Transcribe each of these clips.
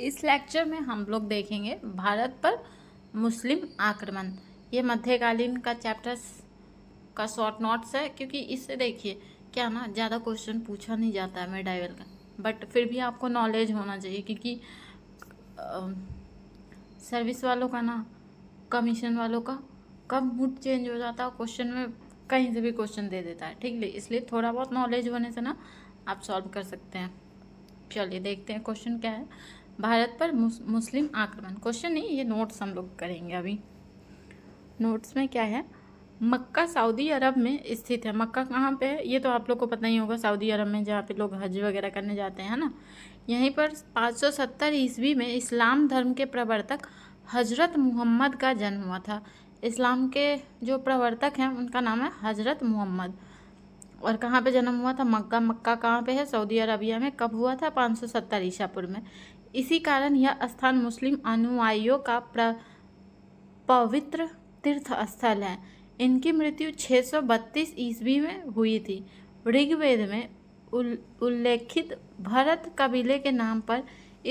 इस लेक्चर में हम लोग देखेंगे भारत पर मुस्लिम आक्रमण ये मध्यकालीन का चैप्टर का शॉर्ट नोट्स है क्योंकि इससे देखिए क्या ना ज़्यादा क्वेश्चन पूछा नहीं जाता है मेडाइवल का बट फिर भी आपको नॉलेज होना चाहिए क्योंकि सर्विस वालों का ना कमीशन वालों का कब मूड चेंज हो जाता है क्वेश्चन में कहीं से भी क्वेश्चन दे देता है ठीक है इसलिए थोड़ा बहुत नॉलेज होने से ना आप सॉल्व कर सकते हैं चलिए देखते हैं क्वेश्चन क्या है भारत पर मुस्लिम आक्रमण क्वेश्चन नहीं ये नोट्स हम लोग करेंगे अभी नोट्स में क्या है मक्का सऊदी अरब में स्थित है मक्का कहाँ पे है ये तो आप लोग को पता ही होगा सऊदी अरब में जहाँ पे लोग हज वगैरह करने जाते हैं ना यहीं पर 570 ईस्वी में इस्लाम धर्म के प्रवर्तक हजरत मोहम्मद का जन्म हुआ था इस्लाम के जो प्रवर्तक हैं उनका नाम है हजरत मोहम्मद और कहाँ पे जन्म हुआ था मक्का मक्का कहाँ पे है सऊदी अरबिया में कब हुआ था सत्तर ईशापुर में इसी कारण यह स्थान मुस्लिम अनुयायियों का पवित्र तीर्थ स्थल है इनकी मृत्यु 632 ईस्वी में हुई थी ऋग्वेद में उल्लेखित भरत कबीले के नाम पर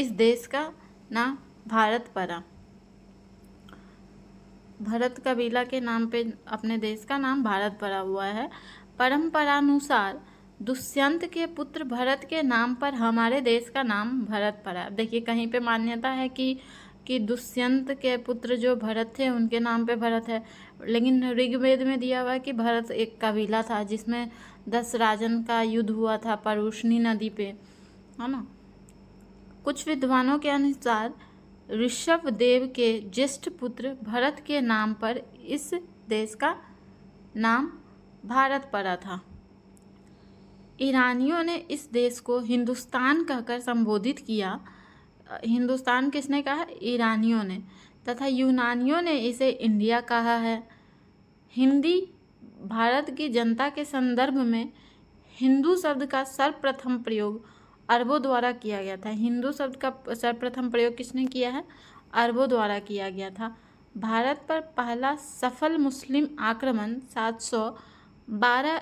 इस देश का नाम भारत पड़ा भरत कबीला के नाम पे अपने देश का नाम भारत पड़ा हुआ है परंपरानुसार दुष्यंत के पुत्र भरत के नाम पर हमारे देश का नाम भरत पड़ा देखिए कहीं पे मान्यता है कि कि दुष्यंत के पुत्र जो भरत थे उनके नाम पे भरत है लेकिन ऋग्वेद में दिया हुआ है कि भरत एक कबीला था जिसमें दस राजन का युद्ध हुआ था परूषणी नदी पे है ना कुछ विद्वानों के अनुसार ऋषभ देव के ज्येष्ठ पुत्र भरत के नाम पर इस देश का नाम भारत पड़ा था ईरानियों ने इस देश को हिंदुस्तान कहकर संबोधित किया हिंदुस्तान किसने कहा ईरानियों ने तथा यूनानियों ने इसे इंडिया कहा है हिंदी भारत की जनता के संदर्भ में हिंदू शब्द का सर्वप्रथम प्रयोग अरबों द्वारा किया गया था हिंदू शब्द का सर्वप्रथम प्रयोग किसने किया है अरबों द्वारा किया गया था भारत पर पहला सफल मुस्लिम आक्रमण 712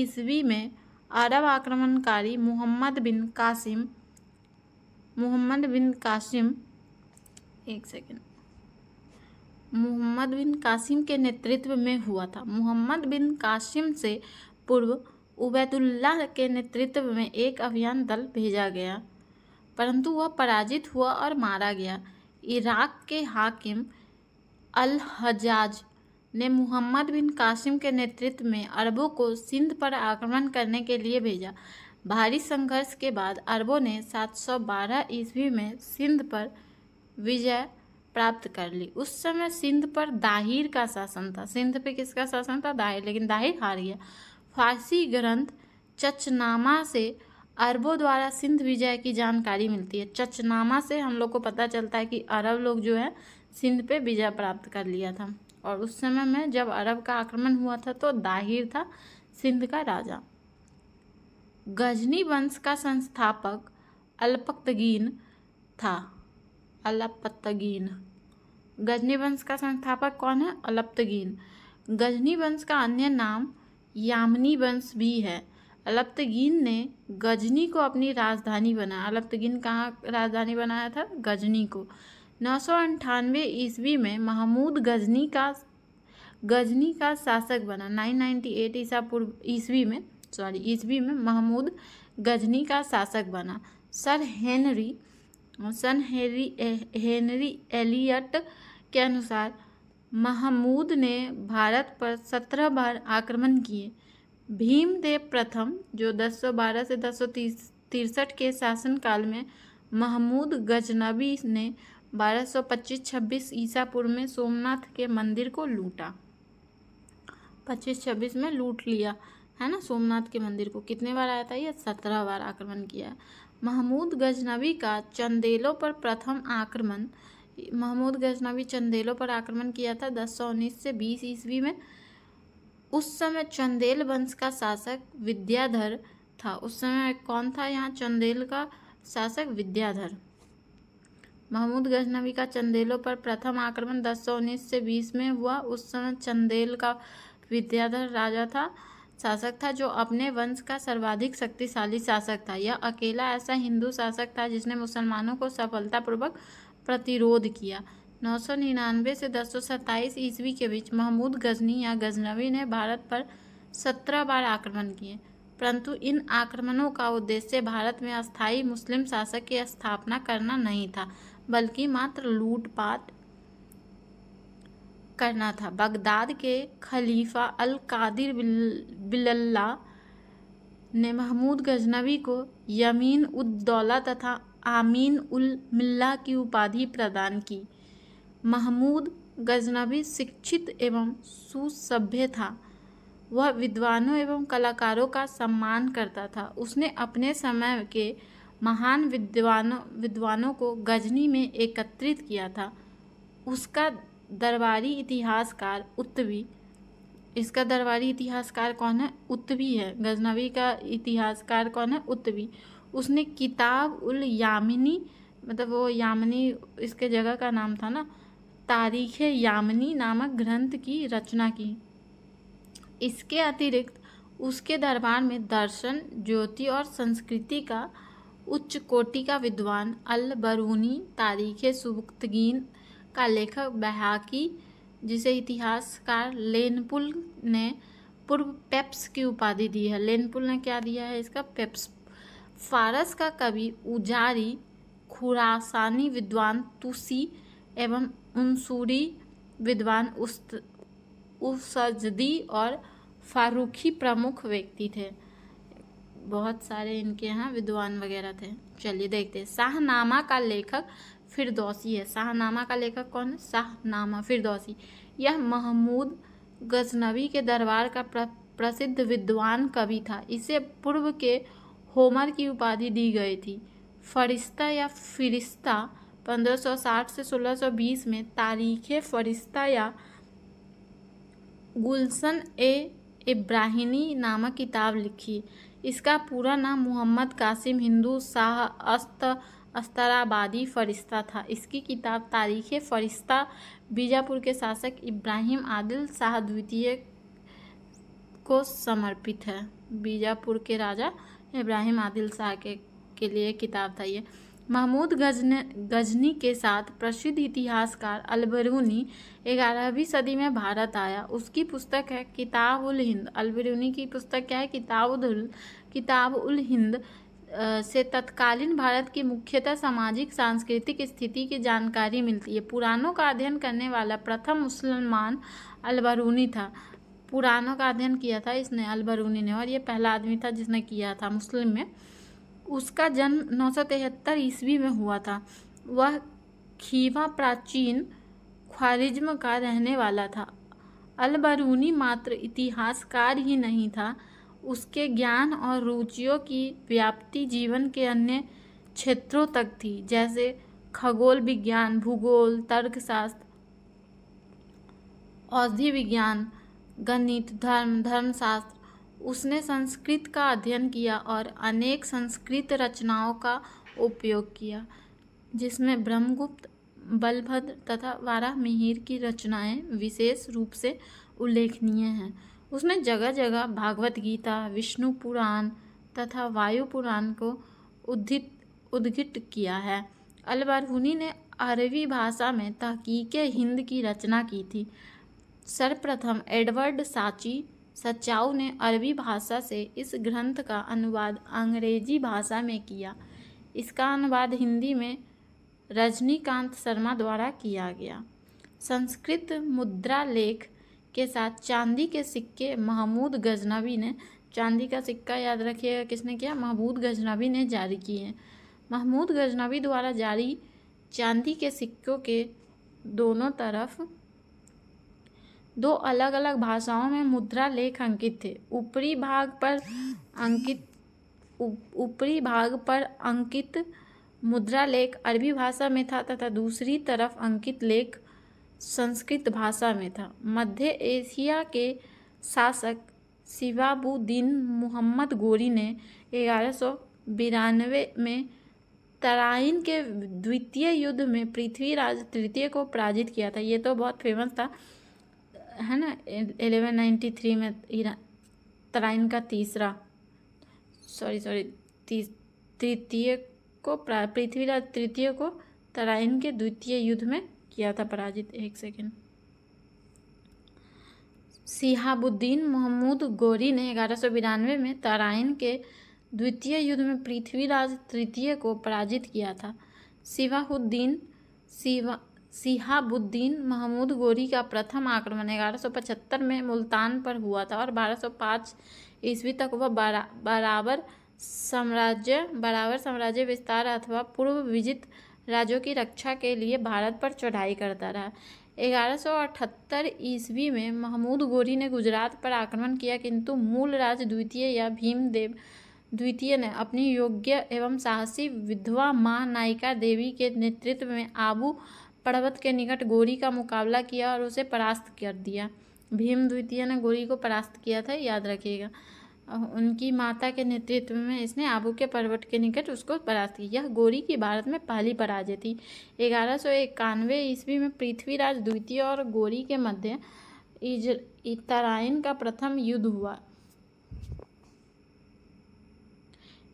ईस्वी में अरब आक्रमणकारी मोहम्मद बिन कासिम मोहम्मद बिन कासिम एक सेकेंड मोहम्मद बिन कासिम के नेतृत्व में हुआ था मोहम्मद बिन कासिम से पूर्व उबैदुल्लाह के नेतृत्व में एक अभियान दल भेजा गया परंतु वह पराजित हुआ और मारा गया इराक के हाकिम अल हजाज ने मुहम्मद बिन कासिम के नेतृत्व में अरबों को सिंध पर आक्रमण करने के लिए भेजा भारी संघर्ष के बाद अरबों ने 712 ईस्वी में सिंध पर विजय प्राप्त कर ली उस समय सिंध पर दाहिर का शासन था सिंध पे किसका शासन था दाहिर लेकिन दाहिर हार गया फारसी ग्रंथ चचनामा से अरबों द्वारा सिंध विजय की जानकारी मिलती है चचनामा से हम लोग को पता चलता है कि अरब लोग जो है सिंध पे विजय प्राप्त कर लिया था और उस समय में जब अरब का आक्रमण हुआ था तो दाहिर था सिंध का राजा गजनी वंश का संस्थापक अल्पतगीन था अलपतगीन गजनी वंश का संस्थापक कौन है अलप्तगीन गजनी वंश का अन्य नाम यामनी वंश भी है अलप्तगीन ने गजनी को अपनी राजधानी बनाया अलप्तगीन कहाँ राजधानी बनाया था गजनी को नौ सौ अंठानवे ईस्वी में महमूद गजनी का गजनी का शासक बना 998 ईसा पूर्व ईस्वी में सॉरी ईस्वी में महमूद गजनी का शासक बना सर हेनरी सन हेनरी हेनरी एलियट के अनुसार महमूद ने भारत पर सत्रह बार आक्रमण किए भीमदेव प्रथम जो 1012 से दस तिरसठ के शासनकाल में महमूद गजनबी ने बारह सौ पच्चीस छब्बीस ईसापुर में सोमनाथ के मंदिर को लूटा पच्चीस छब्बीस में लूट लिया है ना सोमनाथ के मंदिर को कितने बार आया था यह सत्रह बार आक्रमण किया महमूद गजनवी का चंदेलों पर प्रथम आक्रमण महमूद गजनवी चंदेलों पर आक्रमण किया था दस सौ उन्नीस से बीस ईस्वी में उस समय चंदेल वंश का शासक विद्याधर था उस समय कौन था यहाँ चंदेल का शासक विद्याधर महमूद गजनवी का चंदेलों पर प्रथम आक्रमण दस सौ उन्नीस से बीस में हुआ उस समय चंदेल का विद्याधर राजा था शासक था जो अपने वंश का सर्वाधिक शक्तिशाली शासक था यह अकेला ऐसा हिंदू शासक था जिसने मुसलमानों को सफलतापूर्वक प्रतिरोध किया नौ सौ निन्यानवे से दस सौ सत्ताईस ईस्वी के बीच महमूद गजनी या गजनवी ने भारत पर सत्रह बार आक्रमण किए परंतु इन आक्रमणों का उद्देश्य भारत में अस्थायी मुस्लिम शासक की स्थापना करना नहीं था बल्कि मात्र लूटपाट करना था बगदाद के खलीफा अल कादिर बिल्ला ने महमूद गजनवी को यमीन उद्दौला तथा आमीन उल मिल्ला की उपाधि प्रदान की महमूद गजनवी शिक्षित एवं सुसभ्य था वह विद्वानों एवं कलाकारों का सम्मान करता था उसने अपने समय के महान विद्वानों विद्वानों को गजनी में एकत्रित किया था उसका दरबारी इतिहासकार उत्तवी इसका दरबारी इतिहासकार कौन है उत्तवी है गजनवी का इतिहासकार कौन है उत्तवी उसने किताब उल यामिनी मतलब वो यामिनी इसके जगह का नाम था ना तारीख यामिनी नामक ग्रंथ की रचना की इसके अतिरिक्त उसके दरबार में दर्शन ज्योति और संस्कृति का उच्च कोटि का विद्वान अल बरूनी तारीख सुबुख्तगीन का लेखक बहाकी जिसे इतिहासकार लेनपुल ने पूर्व पेप्स की उपाधि दी है लेनपुल ने क्या दिया है इसका पेप्स फारस का कवि उजारी खुरासानी विद्वान तुसी एवं उनसूरी विद्वान उस्त उसजदी और फारूखी प्रमुख व्यक्ति थे बहुत सारे इनके यहाँ विद्वान वगैरह थे चलिए देखते हैं शाहनामा का लेखक फिरदौसी है शाहनामा का लेखक कौन है शाहनामा फिरदौसी यह महमूद गजनवी के दरबार का प्रसिद्ध विद्वान कवि था इसे पूर्व के होमर की उपाधि दी गई थी फरिश्ता या फिरिश्ता 1560 से 1620 में तारीख फरिश्ता या गुलशन ए इब्राहिनी नामक किताब लिखी इसका पूरा नाम मोहम्मद कासिम हिंदू शाह अस्त अस्तराबादी फरिश्ता था इसकी किताब तारीख फरिश्ता बीजापुर के शासक इब्राहिम आदिल शाह द्वितीय को समर्पित है बीजापुर के राजा इब्राहिम आदिल शाह के, के लिए किताब था ये महमूद गजन गजनी के साथ प्रसिद्ध इतिहासकार अलबरूनी ग्यारहवीं सदी में भारत आया उसकी पुस्तक है किताब उल हिंद अलबरूनी की पुस्तक क्या है किताब उल किताब उल हिंद से तत्कालीन भारत की मुख्यतः सामाजिक सांस्कृतिक स्थिति की जानकारी मिलती है पुराणों का अध्ययन करने वाला प्रथम मुसलमान अलबरूनी था पुराणों का अध्ययन किया था इसने अलबरूनी ने और ये पहला आदमी था जिसने किया था मुस्लिम में उसका जन्म नौ सौ तिहत्तर ईस्वी में हुआ था वह खीवा प्राचीन ख्वारिज्म का रहने वाला था अलबरूनी मात्र इतिहासकार ही नहीं था उसके ज्ञान और रुचियों की व्याप्ति जीवन के अन्य क्षेत्रों तक थी जैसे खगोल विज्ञान भूगोल तर्कशास्त्र औषधि विज्ञान गणित धर्म धर्मशास्त्र उसने संस्कृत का अध्ययन किया और अनेक संस्कृत रचनाओं का उपयोग किया जिसमें ब्रह्मगुप्त बलभद्र तथा वारा मिहिर की रचनाएं विशेष रूप से उल्लेखनीय हैं उसने जगह जगह भागवत गीता विष्णु पुराण तथा वायु पुराण को उद्धित उद्घित किया है अलबरहूनी ने अरबी भाषा में तहकीक हिंद की रचना की थी सर्वप्रथम एडवर्ड साची सचाऊ ने अरबी भाषा से इस ग्रंथ का अनुवाद अंग्रेजी भाषा में किया इसका अनुवाद हिंदी में रजनीकांत शर्मा द्वारा किया गया संस्कृत मुद्रा लेख के साथ चांदी के सिक्के महमूद गजनवी ने चांदी का सिक्का याद रखिएगा किसने किया महमूद गजनवी ने जारी किए हैं महमूद गजनवी द्वारा जारी चांदी के सिक्कों के दोनों तरफ दो अलग अलग भाषाओं में मुद्रा लेख अंकित थे ऊपरी भाग पर अंकित ऊपरी भाग पर अंकित मुद्रा लेख अरबी भाषा में था तथा दूसरी तरफ अंकित लेख संस्कृत भाषा में था मध्य एशिया के शासक शिवाबुद्दीन मोहम्मद गोरी ने ग्यारह में तराइन के द्वितीय युद्ध में पृथ्वीराज तृतीय को पराजित किया था ये तो बहुत फेमस था है ना एलेवन नाइन्टी थ्री में तराइन का तीसरा सॉरी सॉरी तीस तृतीय को पृथ्वीराज तृतीय को तराइन के द्वितीय युद्ध में किया था पराजित एक सेकेंड सिहाबुद्दीन मोहम्मद गोरी ने ग्यारह सौ बिरानवे में तराइन के द्वितीय युद्ध में पृथ्वीराज तृतीय को पराजित किया था सिवाहुद्दीन सिवा सिहाबुद्दीन महमूद गोरी का प्रथम आक्रमण पचहत्तर में मुल्तान पर हुआ था और 1205 ईस्वी तक वह बरा, बराबर साम्राज्य बराबर साम्राज्य विस्तार अथवा पूर्व विजित राज्यों की रक्षा के लिए भारत पर चढ़ाई करता रहा 1178 ईस्वी में महमूद गोरी ने गुजरात पर आक्रमण किया किंतु मूल राज द्वितीय या भीमदेव द्वितीय ने अपनी योग्य एवं साहसी विधवा माँ नायिका देवी के नेतृत्व में आबू पर्वत के निकट गोरी का मुकाबला किया और उसे परास्त कर दिया भीम द्वितीय ने गोरी को परास्त किया था याद रखिएगा उनकी माता के नेतृत्व में इसने आबू के पर्वत के निकट उसको परास्त किया यह गोरी की भारत में पहली पराजय थी ग्यारह सौ इक्यानवे ईस्वी में पृथ्वीराज द्वितीय और गोरी के मध्य इतराइन का प्रथम युद्ध हुआ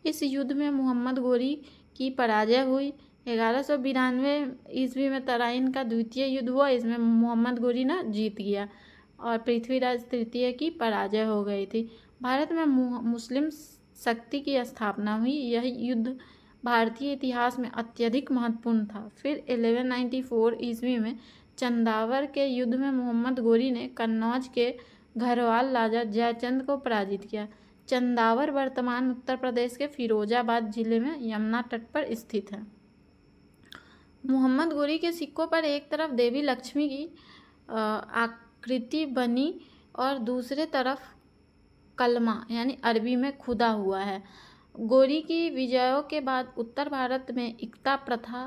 इस युद्ध में मोहम्मद गोरी की पराजय हुई ग्यारह सौ बिरानवे ईस्वी में तराइन का द्वितीय युद्ध हुआ इसमें मोहम्मद ना जीत गया और पृथ्वीराज तृतीय की पराजय हो गई थी भारत में मुस्लिम शक्ति की स्थापना हुई यह युद्ध भारतीय इतिहास में अत्यधिक महत्वपूर्ण था फिर 1194 ईस्वी में चंदावर के युद्ध में मोहम्मद गोरी ने कन्नौज के घरवाल राजा जयचंद को पराजित किया चंदावर वर्तमान उत्तर प्रदेश के फिरोजाबाद जिले में यमुना तट पर स्थित है मोहम्मद गोरी के सिक्कों पर एक तरफ देवी लक्ष्मी की आकृति बनी और दूसरे तरफ कलमा यानी अरबी में खुदा हुआ है गोरी की विजयों के बाद उत्तर भारत में एकता प्रथा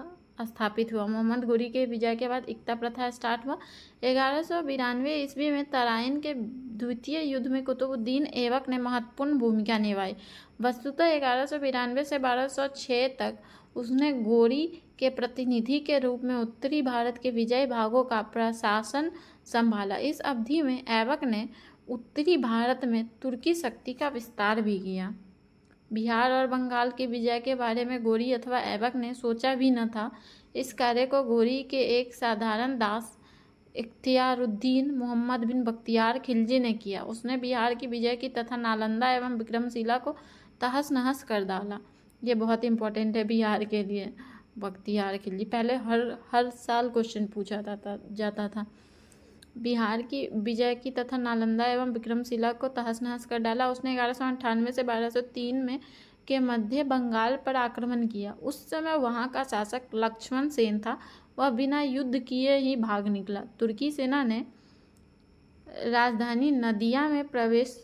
स्थापित हुआ मोहम्मद गोरी के विजय के बाद एकता प्रथा स्टार्ट हुआ ग्यारह सौ बिरानवे ईस्वी में तराइन के द्वितीय युद्ध में कुतुबुद्दीन ऐबक ने महत्वपूर्ण भूमिका निभाई वस्तुतः ग्यारह सौ बिरानवे से बारह सौ छः तक उसने गोरी के प्रतिनिधि के रूप में उत्तरी भारत के विजय भागों का प्रशासन संभाला इस अवधि में ऐबक ने उत्तरी भारत में तुर्की शक्ति का विस्तार भी किया बिहार और बंगाल के विजय के बारे में गोरी अथवा ऐबक ने सोचा भी न था इस कार्य को गोरी के एक साधारण दास इख्तियारुद्दीन मोहम्मद बिन बख्तियार खिलजी ने किया उसने बिहार की विजय की तथा नालंदा एवं विक्रमशिला को तहस नहस कर डाला ये बहुत इंपॉर्टेंट है बिहार के लिए बख्तियार खिलजी पहले हर हर साल क्वेश्चन पूछा जाता जाता था बिहार की विजय की तथा नालंदा एवं विक्रमशिला को तहस नहस कर डाला उसने ग्यारह सौ अंठानवे से बारह सौ तीन में के मध्य बंगाल पर आक्रमण किया उस समय वहाँ का शासक लक्ष्मण सेन था वह बिना युद्ध किए ही भाग निकला तुर्की सेना ने राजधानी नदिया में प्रवेश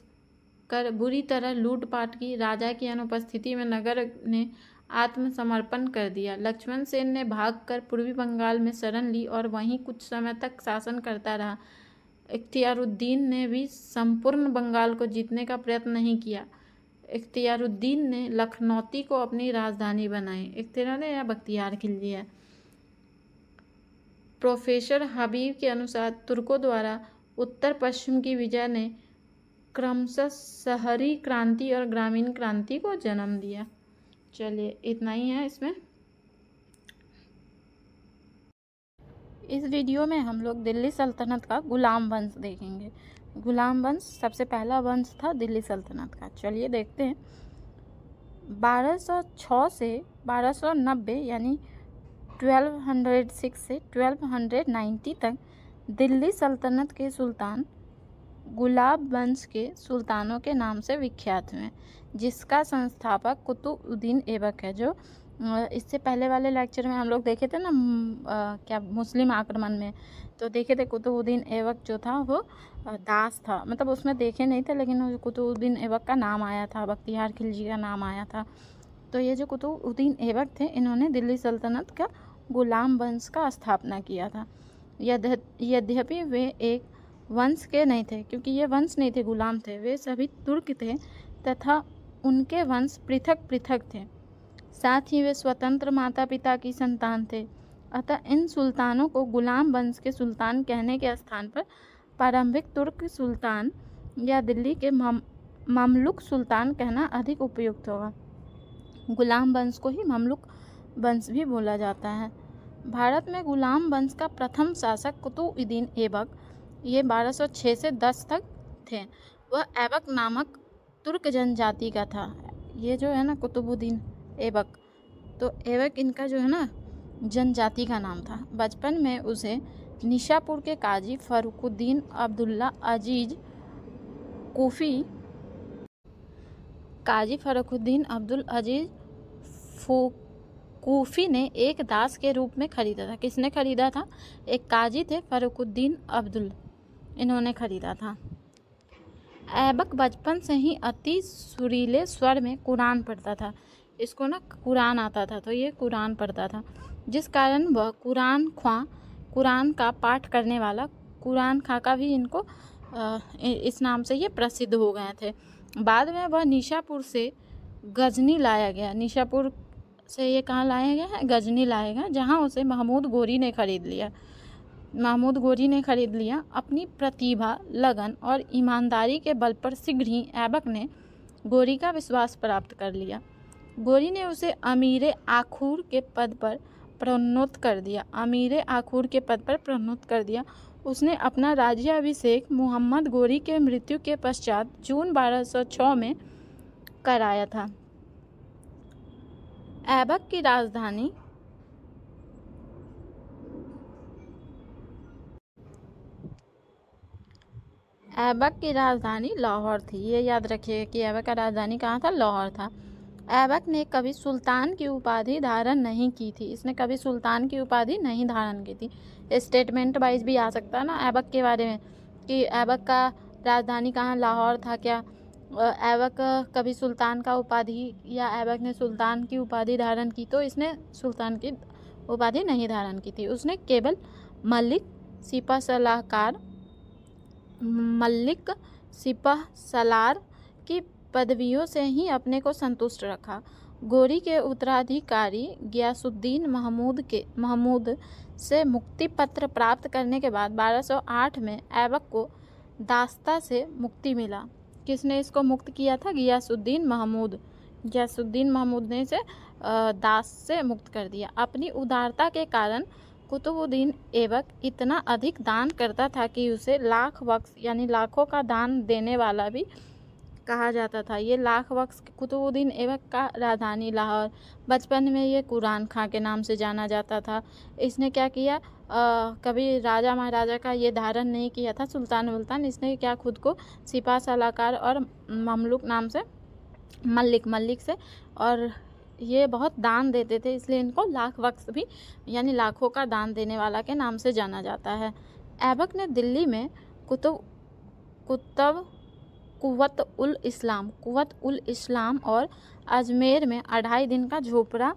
कर बुरी तरह लूटपाट की राजा की अनुपस्थिति में नगर ने आत्मसमर्पण कर दिया लक्ष्मण सेन ने भागकर पूर्वी बंगाल में शरण ली और वहीं कुछ समय तक शासन करता रहा इख्तियारुद्दीन ने भी संपूर्ण बंगाल को जीतने का प्रयत्न नहीं किया इख्तियारुद्दीन ने लखनौती को अपनी राजधानी बनाई इख्तियार ने या बख्तियार खिलजी प्रोफेसर हबीब के अनुसार तुर्कों द्वारा उत्तर पश्चिम की विजय ने क्रमशः शहरी क्रांति और ग्रामीण क्रांति को जन्म दिया चलिए इतना ही है इसमें इस वीडियो में हम लोग दिल्ली सल्तनत का गुलाम वंश देखेंगे गुलाम वंश सबसे पहला वंश था दिल्ली सल्तनत का चलिए देखते हैं 1206 से 1290 यानी 1206 से 1290 तक दिल्ली सल्तनत के सुल्तान गुलाब वंश के सुल्तानों के नाम से विख्यात हुए जिसका संस्थापक कुतुबुद्दीन ऐबक है जो इससे पहले वाले लेक्चर में हम लोग देखे थे ना क्या मुस्लिम आक्रमण में तो देखे थे कुतुबुद्दीन ऐबक जो था वो दास था मतलब उसमें देखे नहीं थे लेकिन कुतुबुद्दीन ऐबक का नाम आया था बख्तियार खिलजी का नाम आया था तो ये जो कुतुबुद्दीन ऐबक थे इन्होंने दिल्ली सल्तनत का गुलाम वंश का स्थापना किया था यद्यपि वे एक वंश के नहीं थे क्योंकि ये वंश नहीं थे गुलाम थे वे सभी तुर्क थे तथा उनके वंश पृथक पृथक थे साथ ही वे स्वतंत्र माता पिता की संतान थे अतः इन सुल्तानों को गुलाम वंश के सुल्तान कहने के स्थान पर प्रारंभिक तुर्क सुल्तान या दिल्ली के ममलुक सुल्तान कहना अधिक उपयुक्त होगा गुलाम वंश को ही ममलुक वंश भी बोला जाता है भारत में गुलाम वंश का प्रथम शासक कुतुबुद्दीन ऐबक ये 1206 से 10 तक थे वह ऐबक नामक तुर्क जनजाति का था ये जो है ना कुतुबुद्दीन ऐबक तो ऐबक इनका जो है ना जनजाति का नाम था बचपन में उसे निशापुर के Qazi Farukuddin Abdullah Aziz Kufi Qazi Farukuddin Abdul Aziz फू कोफ़ी ने एक दास के रूप में ख़रीदा था किसने ख़रीदा था एक काजी थे फरुकुद्दीन अब्दुल इन्होंने ख़रीदा था ऐबक बचपन से ही अति सुरीले स्वर में कुरान पढ़ता था इसको ना कुरान आता था तो ये कुरान पढ़ता था जिस कारण वह कुरान ख्वा कुरान का पाठ करने वाला कुरान खा का भी इनको इस नाम से ये प्रसिद्ध हो गए थे बाद में वह निशापुर से गजनी लाया गया निशापुर से ये कहाँ लाया गया है गजनी लाया गया जहाँ उसे महमूद गोरी ने ख़रीद लिया महमूद गोरी ने खरीद लिया अपनी प्रतिभा लगन और ईमानदारी के बल पर शीघ्र ही ऐबक ने गोरी का विश्वास प्राप्त कर लिया गोरी ने उसे अमीर आखूर के पद पर प्रोन्नत कर दिया अमीर आखूर के पद पर प्रोन्नत कर दिया उसने अपना राज्याभिषेक मोहम्मद गोरी के मृत्यु के पश्चात जून 1206 में कराया था ऐबक की राजधानी ऐबक की राजधानी लाहौर थी ये याद रखिएगा कि ऐबक का राजधानी कहाँ था लाहौर था ऐबक ने कभी सुल्तान की उपाधि धारण नहीं की थी इसने कभी सुल्तान की उपाधि नहीं धारण की थी स्टेटमेंट वाइज भी आ सकता है ना ऐबक के बारे में कि ऐबक का राजधानी कहाँ लाहौर था क्या ऐबक कभी सुल्तान का उपाधि या ऐबक ने सुल्तान की उपाधि धारण की तो इसने सुल्तान की उपाधि नहीं धारण की थी उसने केवल मलिक सिपा सलाहकार मल्लिक सिपह सलार की पदवियों से ही अपने को संतुष्ट रखा गोरी के उत्तराधिकारी गियासुद्दीन महमूद के महमूद से मुक्ति पत्र प्राप्त करने के बाद 1208 में ऐबक को दास्ता से मुक्ति मिला किसने इसको मुक्त किया था गियासुद्दीन महमूद ग्यासुद्दीन महमूद ने इसे दास से मुक्त कर दिया अपनी उदारता के कारण कुतुबुद्दीन ऐबक इतना अधिक दान करता था कि उसे लाख वक्स यानी लाखों का दान देने वाला भी कहा जाता था ये लाख वक्स कुतुबुद्दीन ऐबक का राजधानी लाहौर बचपन में ये कुरान खां के नाम से जाना जाता था इसने क्या किया आ, कभी राजा महाराजा का ये धारण नहीं किया था सुल्तान वुल्तान इसने क्या खुद को सिपा सलाहकार और ममलुक नाम से मल्लिक मल्लिक से और ये बहुत दान देते थे इसलिए इनको लाख वक्त भी यानी लाखों का दान देने वाला के नाम से जाना जाता है ऐबक ने दिल्ली में कुतुब कुतब कुत उल इस्लाम कुत उल इस्लाम और अजमेर में अढ़ाई दिन का झोपड़ा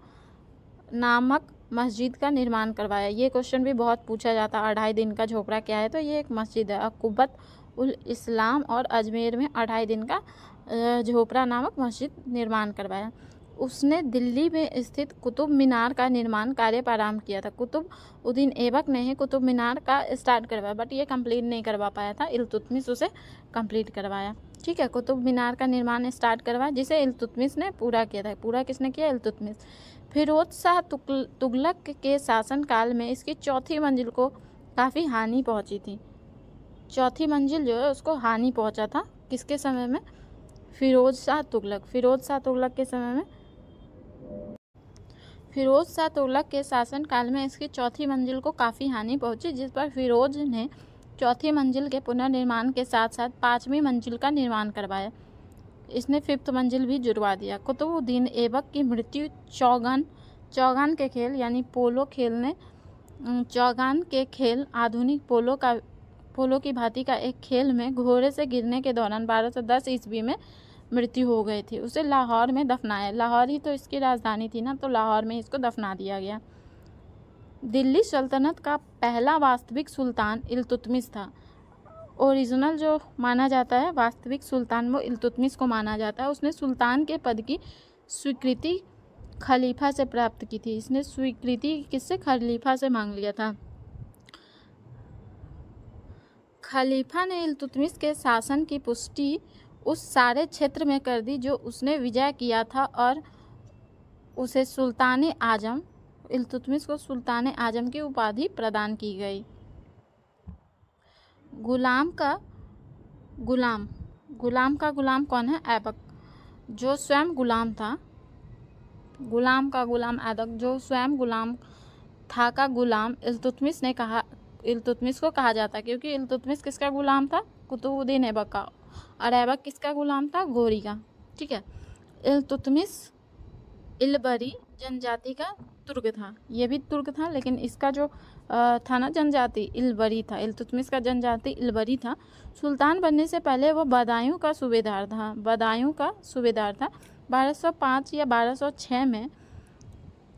नामक मस्जिद का निर्माण करवाया ये क्वेश्चन भी बहुत पूछा जाता है अढ़ाई दिन का झोपड़ा क्या है तो ये एक मस्जिद है कुबत उल इस्लाम और अजमेर में अढ़ाई दिन का झोपड़ा नामक मस्जिद निर्माण करवाया उसने दिल्ली में स्थित कुतुब मीनार का निर्माण कार्य प्रारंभ किया था कुतुब उद्दीन ऐबक ने ही कुतुब मीनार का स्टार्ट करवाया बट ये कंप्लीट नहीं करवा पाया था इलतुतमिस उसे कंप्लीट करवाया ठीक है कुतुब मीनार का निर्माण स्टार्ट करवाया जिसे इलतुतमिस ने पूरा किया था पूरा किसने किया इलतुतमिस फिरोज शाह तुगलक के शासनकाल में इसकी चौथी मंजिल को काफ़ी हानि पहुँची थी चौथी मंजिल जो है उसको हानि पहुँचा था किसके समय में फिरोज शाह तुगलक फिरोज शाह तुगलक के समय में फिरोज शाह तुगलक के शासनकाल में इसकी चौथी मंजिल को काफ़ी हानि पहुंची जिस पर फिरोज ने चौथी मंजिल के पुनर्निर्माण के साथ साथ पाँचवीं मंजिल का निर्माण करवाया इसने फिफ्थ मंजिल भी जुड़वा दिया कुतुबुद्दीन ऐबक की मृत्यु चौगान चौगान के खेल यानी पोलो खेल ने चौगान के खेल आधुनिक पोलो का पोलो की भांति का एक खेल में घोड़े से गिरने के दौरान बारह सौ दस ईस्वी में मृत्यु हो गए थे उसे लाहौर में दफनाया लाहौर ही तो इसकी राजधानी थी ना तो लाहौर में इसको दफना दिया गया दिल्ली सल्तनत का पहला वास्तविक सुल्तान इलतुतमिस था ओरिजिनल जो माना जाता है वास्तविक सुल्तान वो इलतुतमिस को माना जाता है उसने सुल्तान के पद की स्वीकृति खलीफा से प्राप्त की थी इसने स्वीकृति किससे खलीफा से मांग लिया था खलीफा ने इलतुतमिस के शासन की पुष्टि उस सारे क्षेत्र में कर दी जो उसने विजय किया था और उसे सुल्तान आजम इलतुतमिस को सुल्तान आजम की उपाधि प्रदान की गई गुलाम का गुलाम गुलाम का गुलाम कौन है ऐबक जो स्वयं गुलाम था गुलाम का गुलाम ऐबक जो स्वयं गुलाम था का गुलाम इलतुतमिस ने कहा इलतुतमिस को कहा जाता क्योंकि इलतुतमिस किसका गुलाम था कुतुबुद्दीन ऐबक का और ऐबक किसका गुलाम था गोरी का ठीक है इलतुतमिस इलबरी जनजाति का तुर्क था ये भी तुर्क था लेकिन इसका जो था ना जनजाति इलबरी था इलतुतमिस का जनजाति इलबरी था सुल्तान बनने से पहले वो बदायूं का सूबेदार था बदायूं का सूबेदार था 1205 या 1206 में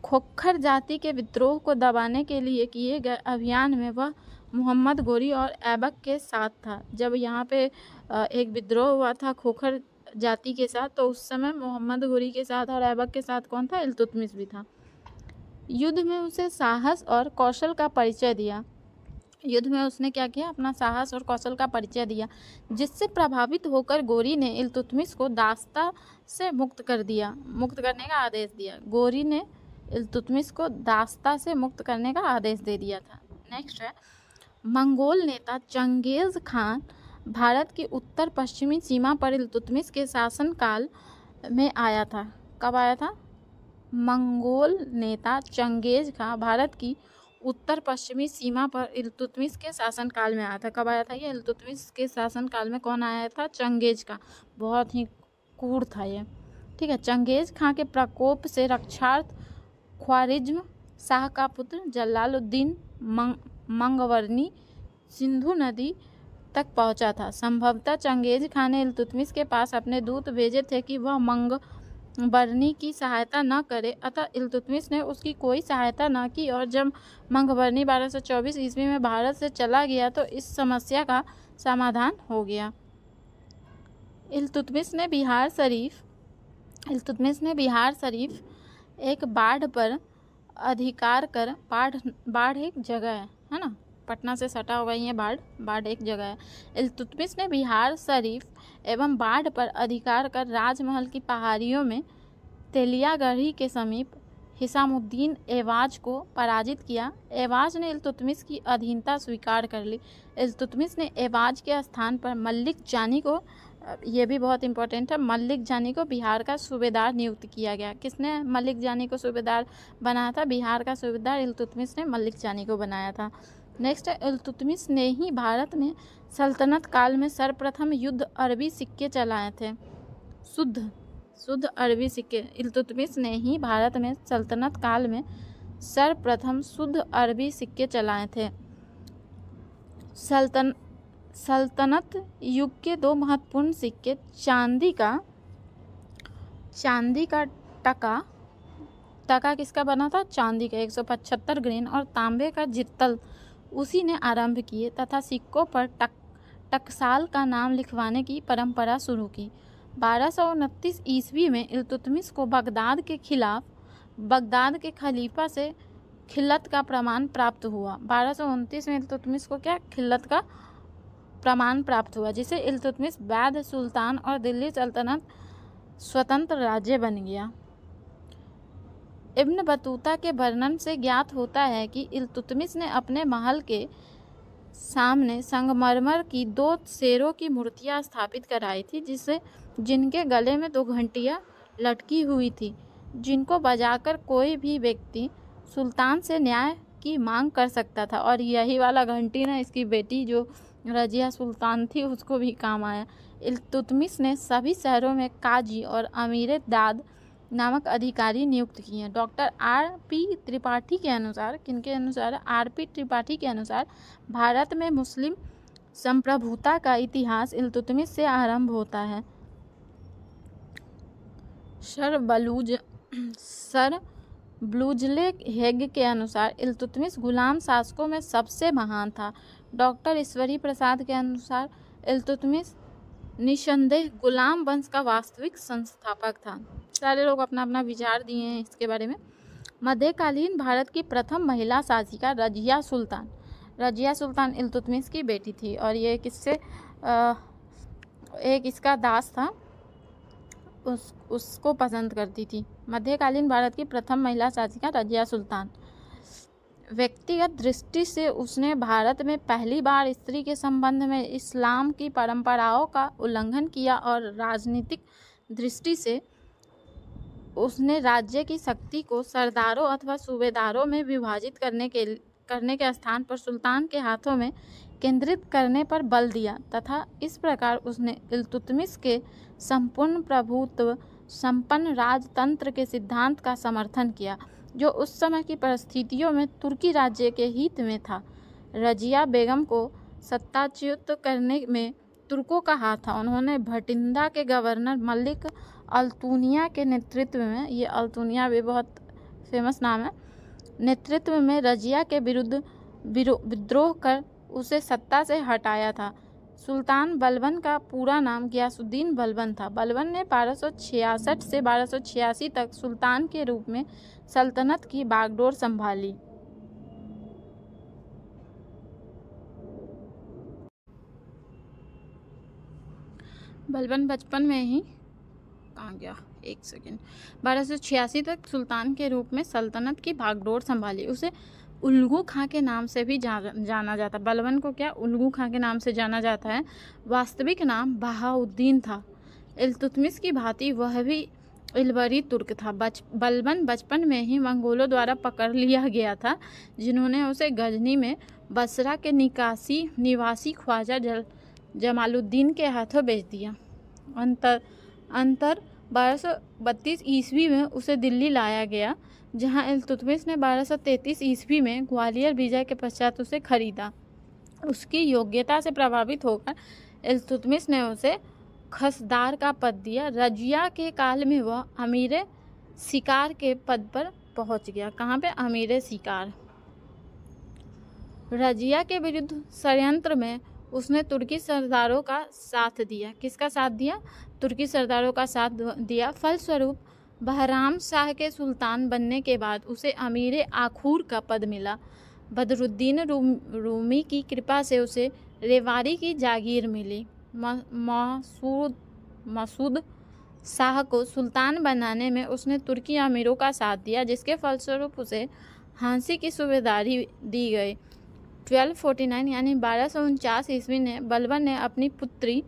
खोखर जाति के विद्रोह को दबाने के लिए किए गए अभियान में वह मोहम्मद गोरी और ऐबक के साथ था जब यहाँ पे एक विद्रोह हुआ था खोखर जाति के साथ तो उस समय मोहम्मद गुरी के साथ और ऐबक के साथ कौन था इलतुतमिस भी था युद्ध में उसे साहस और कौशल का परिचय दिया युद्ध में उसने क्या किया अपना साहस और कौशल का परिचय दिया जिससे प्रभावित होकर गोरी ने इलतुतमिस को दास्ता से मुक्त कर दिया मुक्त करने का आदेश दिया गोरी ने इलतुतमिस को दास्ता से मुक्त करने का आदेश दे दिया था नेक्स्ट है मंगोल नेता चंगेज़ खान भारत की उत्तर पश्चिमी सीमा पर इल्तुतमिश के शासनकाल में आया था कब आया था मंगोल नेता चंगेज खां भारत की उत्तर पश्चिमी सीमा पर इल्तुतमिश के शासनकाल में आया था कब आया था ये इल्तुतमिश के शासनकाल में कौन आया था चंगेज का बहुत ही कूड़ था ये ठीक है चंगेज खां के प्रकोप से रक्षार्थ ख्वारिज्म शाह का पुत्र जलालुद्दीन मंग मंगवरनी सिंधु नदी तक पहुंचा था संभवतः चंगेज खान ने इल्तुतमिश के पास अपने दूत भेजे थे कि वह मंग बरनी की सहायता न करे अतः इलतुतमिस ने उसकी कोई सहायता न की और जब मंगबरनी 1224 ईस्वी में भारत से चला गया तो इस समस्या का समाधान हो गया इलतुतमिस ने बिहार शरीफ इल्तुतमिश ने बिहार शरीफ एक बाढ़ पर अधिकार कर बाढ़ बाढ़ एक जगह है है ना पटना से सटा हुआ ही है बाढ़ बाढ़ एक जगह है इलतुतमिश ने बिहार शरीफ एवं बाढ़ पर अधिकार कर राजमहल की पहाड़ियों में तेलियागढ़ी के समीप हिसामुद्दीन एवाज को पराजित किया एवाज ने इलतुतमिश की अधीनता स्वीकार कर ली इलतुतमिश ने एवाज के स्थान पर मल्लिक जानी को ये भी बहुत इंपॉर्टेंट है मल्लिक जानी को बिहार का सूबेदार नियुक्त किया गया किसने मल्लिक जानी को सूबेदार बनाया था बिहार का सूबेदार इलतुतमिश ने मल्लिक जानी को बनाया था नेक्स्ट अल्तुतमिस ने ही भारत में सल्तनत काल में सर्वप्रथम युद्ध अरबी सिक्के चलाए थे शुद्ध शुद्ध अरबी सिक्के इल्तुतमिस ने ही भारत में सल्तनत काल में सर्वप्रथम शुद्ध अरबी सिक्के चलाए थे सल्तन सल्तनत युग के दो महत्वपूर्ण सिक्के चांदी का चांदी का टका टका किसका बना था चांदी का एक सौ पचहत्तर ग्रेन और तांबे का जित्तल उसी ने आरंभ किए तथा सिक्कों पर टक टकसाल का नाम लिखवाने की परंपरा शुरू की बारह सौ उनतीस ईस्वी में इलतुतमिस को बगदाद के खिलाफ बगदाद के खलीफा से खिलत का प्रमाण प्राप्त हुआ बारह सौ उनतीस में इलतुतमिस को क्या खिलत का प्रमाण प्राप्त हुआ जिसे इलतुतमिस बैद सुल्तान और दिल्ली सल्तनत स्वतंत्र राज्य बन गया इब्न बतूता के वर्णन से ज्ञात होता है कि इल्तुतमिस ने अपने महल के सामने संगमरमर की दो शेरों की मूर्तियां स्थापित कराई थी जिसे जिनके गले में दो घंटियां लटकी हुई थी जिनको बजाकर कोई भी व्यक्ति सुल्तान से न्याय की मांग कर सकता था और यही वाला घंटी ना इसकी बेटी जो रजिया सुल्तान थी उसको भी काम आया इल्तुतमिस ने सभी शहरों में काजी और अमीर दाद नामक अधिकारी नियुक्त किए हैं डॉक्टर आर पी त्रिपाठी के अनुसार किनके अनुसार आर पी त्रिपाठी के अनुसार भारत में मुस्लिम संप्रभुता का इतिहास इल्तुतमिस से आरंभ होता है बलूज सर ब्लूजले हेग के अनुसार इल्तुतमिस गुलाम शासकों में सबसे महान था डॉक्टर ईश्वरी प्रसाद के अनुसार इल्तुतमिस निसंदेह गुलाम वंश का वास्तविक संस्थापक था सारे लोग अपना अपना विचार दिए हैं इसके बारे में मध्यकालीन भारत की प्रथम महिला शासिका रजिया सुल्तान रजिया सुल्तान इलतुतमिस की बेटी थी और ये किससे एक इसका दास था उस उसको पसंद करती थी मध्यकालीन भारत की प्रथम महिला शासिका रजिया सुल्तान व्यक्तिगत दृष्टि से उसने भारत में पहली बार स्त्री के संबंध में इस्लाम की परंपराओं का उल्लंघन किया और राजनीतिक दृष्टि से उसने राज्य की शक्ति को सरदारों अथवा सूबेदारों में विभाजित करने के करने के स्थान पर सुल्तान के हाथों में केंद्रित करने पर बल दिया तथा इस प्रकार उसने इल्तुतमिश के संपूर्ण प्रभुत्व संपन्न राजतंत्र के सिद्धांत का समर्थन किया जो उस समय की परिस्थितियों में तुर्की राज्य के हित में था रजिया बेगम को सत्ताच्युत करने में तुर्कों का हाथ था उन्होंने भटिंदा के गवर्नर मलिक अल्तूनिया के नेतृत्व में ये अल्तूनिया भी बहुत फेमस नाम है नेतृत्व में रजिया के विरुद्ध विद्रोह कर उसे सत्ता से हटाया था सुल्तान बलबन का पूरा नाम गयासुद्दीन बलबन था बलबन ने 1266 से 1286 तक सुल्तान के रूप में सल्तनत की बागडोर संभाली बलबन बचपन में ही कहाँ गया एक सेकेंड बारह सौ छियासी तक सुल्तान के रूप में सल्तनत की भागडोर संभाली उसे उल्गू खां के नाम से भी जा, जाना जाता है बलवन को क्या उल्गू खां के नाम से जाना जाता है वास्तविक नाम बहाउद्दीन था इल्तुतमिस की भांति वह भी इलबरी तुर्क था बच बलबन बचपन में ही मंगोलों द्वारा पकड़ लिया गया था जिन्होंने उसे गजनी में बसरा के निकासी निवासी ख्वाजा जल जमालुद्दीन के हाथों बेच दिया अंतर अंतर 1232 ईस्वी में उसे दिल्ली लाया गया जहां इल्तुतमिश ने 1233 ईस्वी में ग्वालियर विजय के पश्चात उसे खरीदा उसकी योग्यता से प्रभावित होकर इल्तुतमिश ने उसे खसदार का पद दिया रजिया के काल में वह अमीर शिकार के पद पर पहुंच गया कहाँ पे अमीर शिकार रजिया के विरुद्ध षडयंत्र में उसने तुर्की सरदारों का साथ दिया किसका साथ दिया तुर्की सरदारों का साथ दिया फलस्वरूप बहराम शाह के सुल्तान बनने के बाद उसे अमीर आखूर का पद मिला बदरुद्दीन रूम, रूमी की कृपा से उसे रेवारी की जागीर मिली मसूद मसूद शाह को सुल्तान बनाने में उसने तुर्की अमीरों का साथ दिया जिसके फलस्वरूप उसे हांसी की सूबेदारी दी गई 1249 यानी बारह ईस्वी में बलबन ने अपनी पुत्री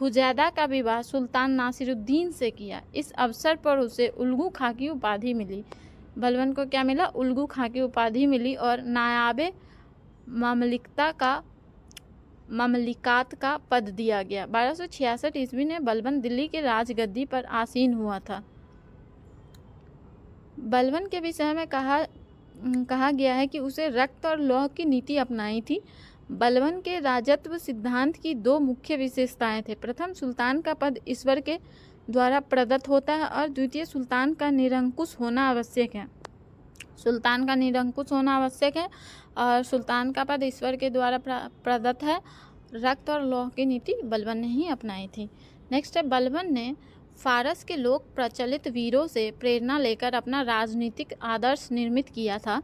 हुजैदा का विवाह सुल्तान नासिरुद्दीन से किया इस अवसर पर उसे उल्गू खां की उपाधि मिली बलवन को क्या मिला उल्गू खां की उपाधि मिली और नायाब ममलिकता का ममलिकात का पद दिया गया 1266 ईस्वी में बलवन दिल्ली के राजगद्दी पर आसीन हुआ था बलवन के विषय में कहा कहा गया है कि उसे रक्त और लौह की नीति अपनाई थी बलवन के राजत्व सिद्धांत की दो मुख्य विशेषताएं थे प्रथम सुल्तान का पद ईश्वर के द्वारा प्रदत्त होता है और द्वितीय सुल्तान का निरंकुश होना आवश्यक है सुल्तान का निरंकुश होना आवश्यक है और सुल्तान का पद ईश्वर के द्वारा प्रदत्त है रक्त और लौह की नीति बलवन ने ही अपनाई थी नेक्स्ट है बलवन ने फारस के लोक प्रचलित वीरों से प्रेरणा लेकर अपना राजनीतिक आदर्श निर्मित किया था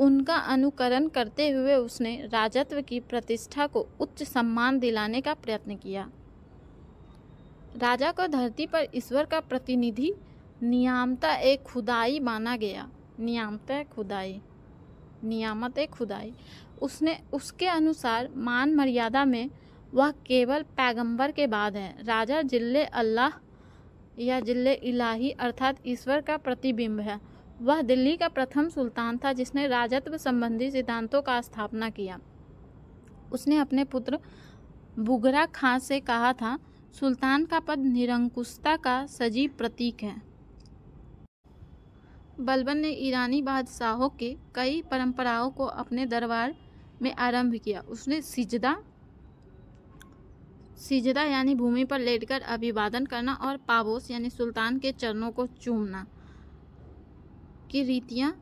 उनका अनुकरण करते हुए उसने राजत्व की प्रतिष्ठा को उच्च सम्मान दिलाने का प्रयत्न किया राजा को धरती पर ईश्वर का प्रतिनिधि नियामता एक खुदाई माना गया नियामता खुदाई नियामत एक खुदाई उसने उसके अनुसार मान मर्यादा में वह केवल पैगंबर के बाद है राजा जिल्ले अल्लाह या जिल्ले इलाही अर्थात ईश्वर का प्रतिबिंब है वह दिल्ली का प्रथम सुल्तान था जिसने राजत्व संबंधी सिद्धांतों का स्थापना किया उसने अपने पुत्र बुगरा खां से कहा था सुल्तान का पद निरंकुशता का सजीव प्रतीक है बलबन ने ईरानी बादशाहों के कई परंपराओं को अपने दरबार में आरंभ किया उसने सिजदा सिजदा यानी भूमि पर लेटकर अभिवादन करना और पाबोस यानी सुल्तान के चरणों को चूमना की रीतियाँ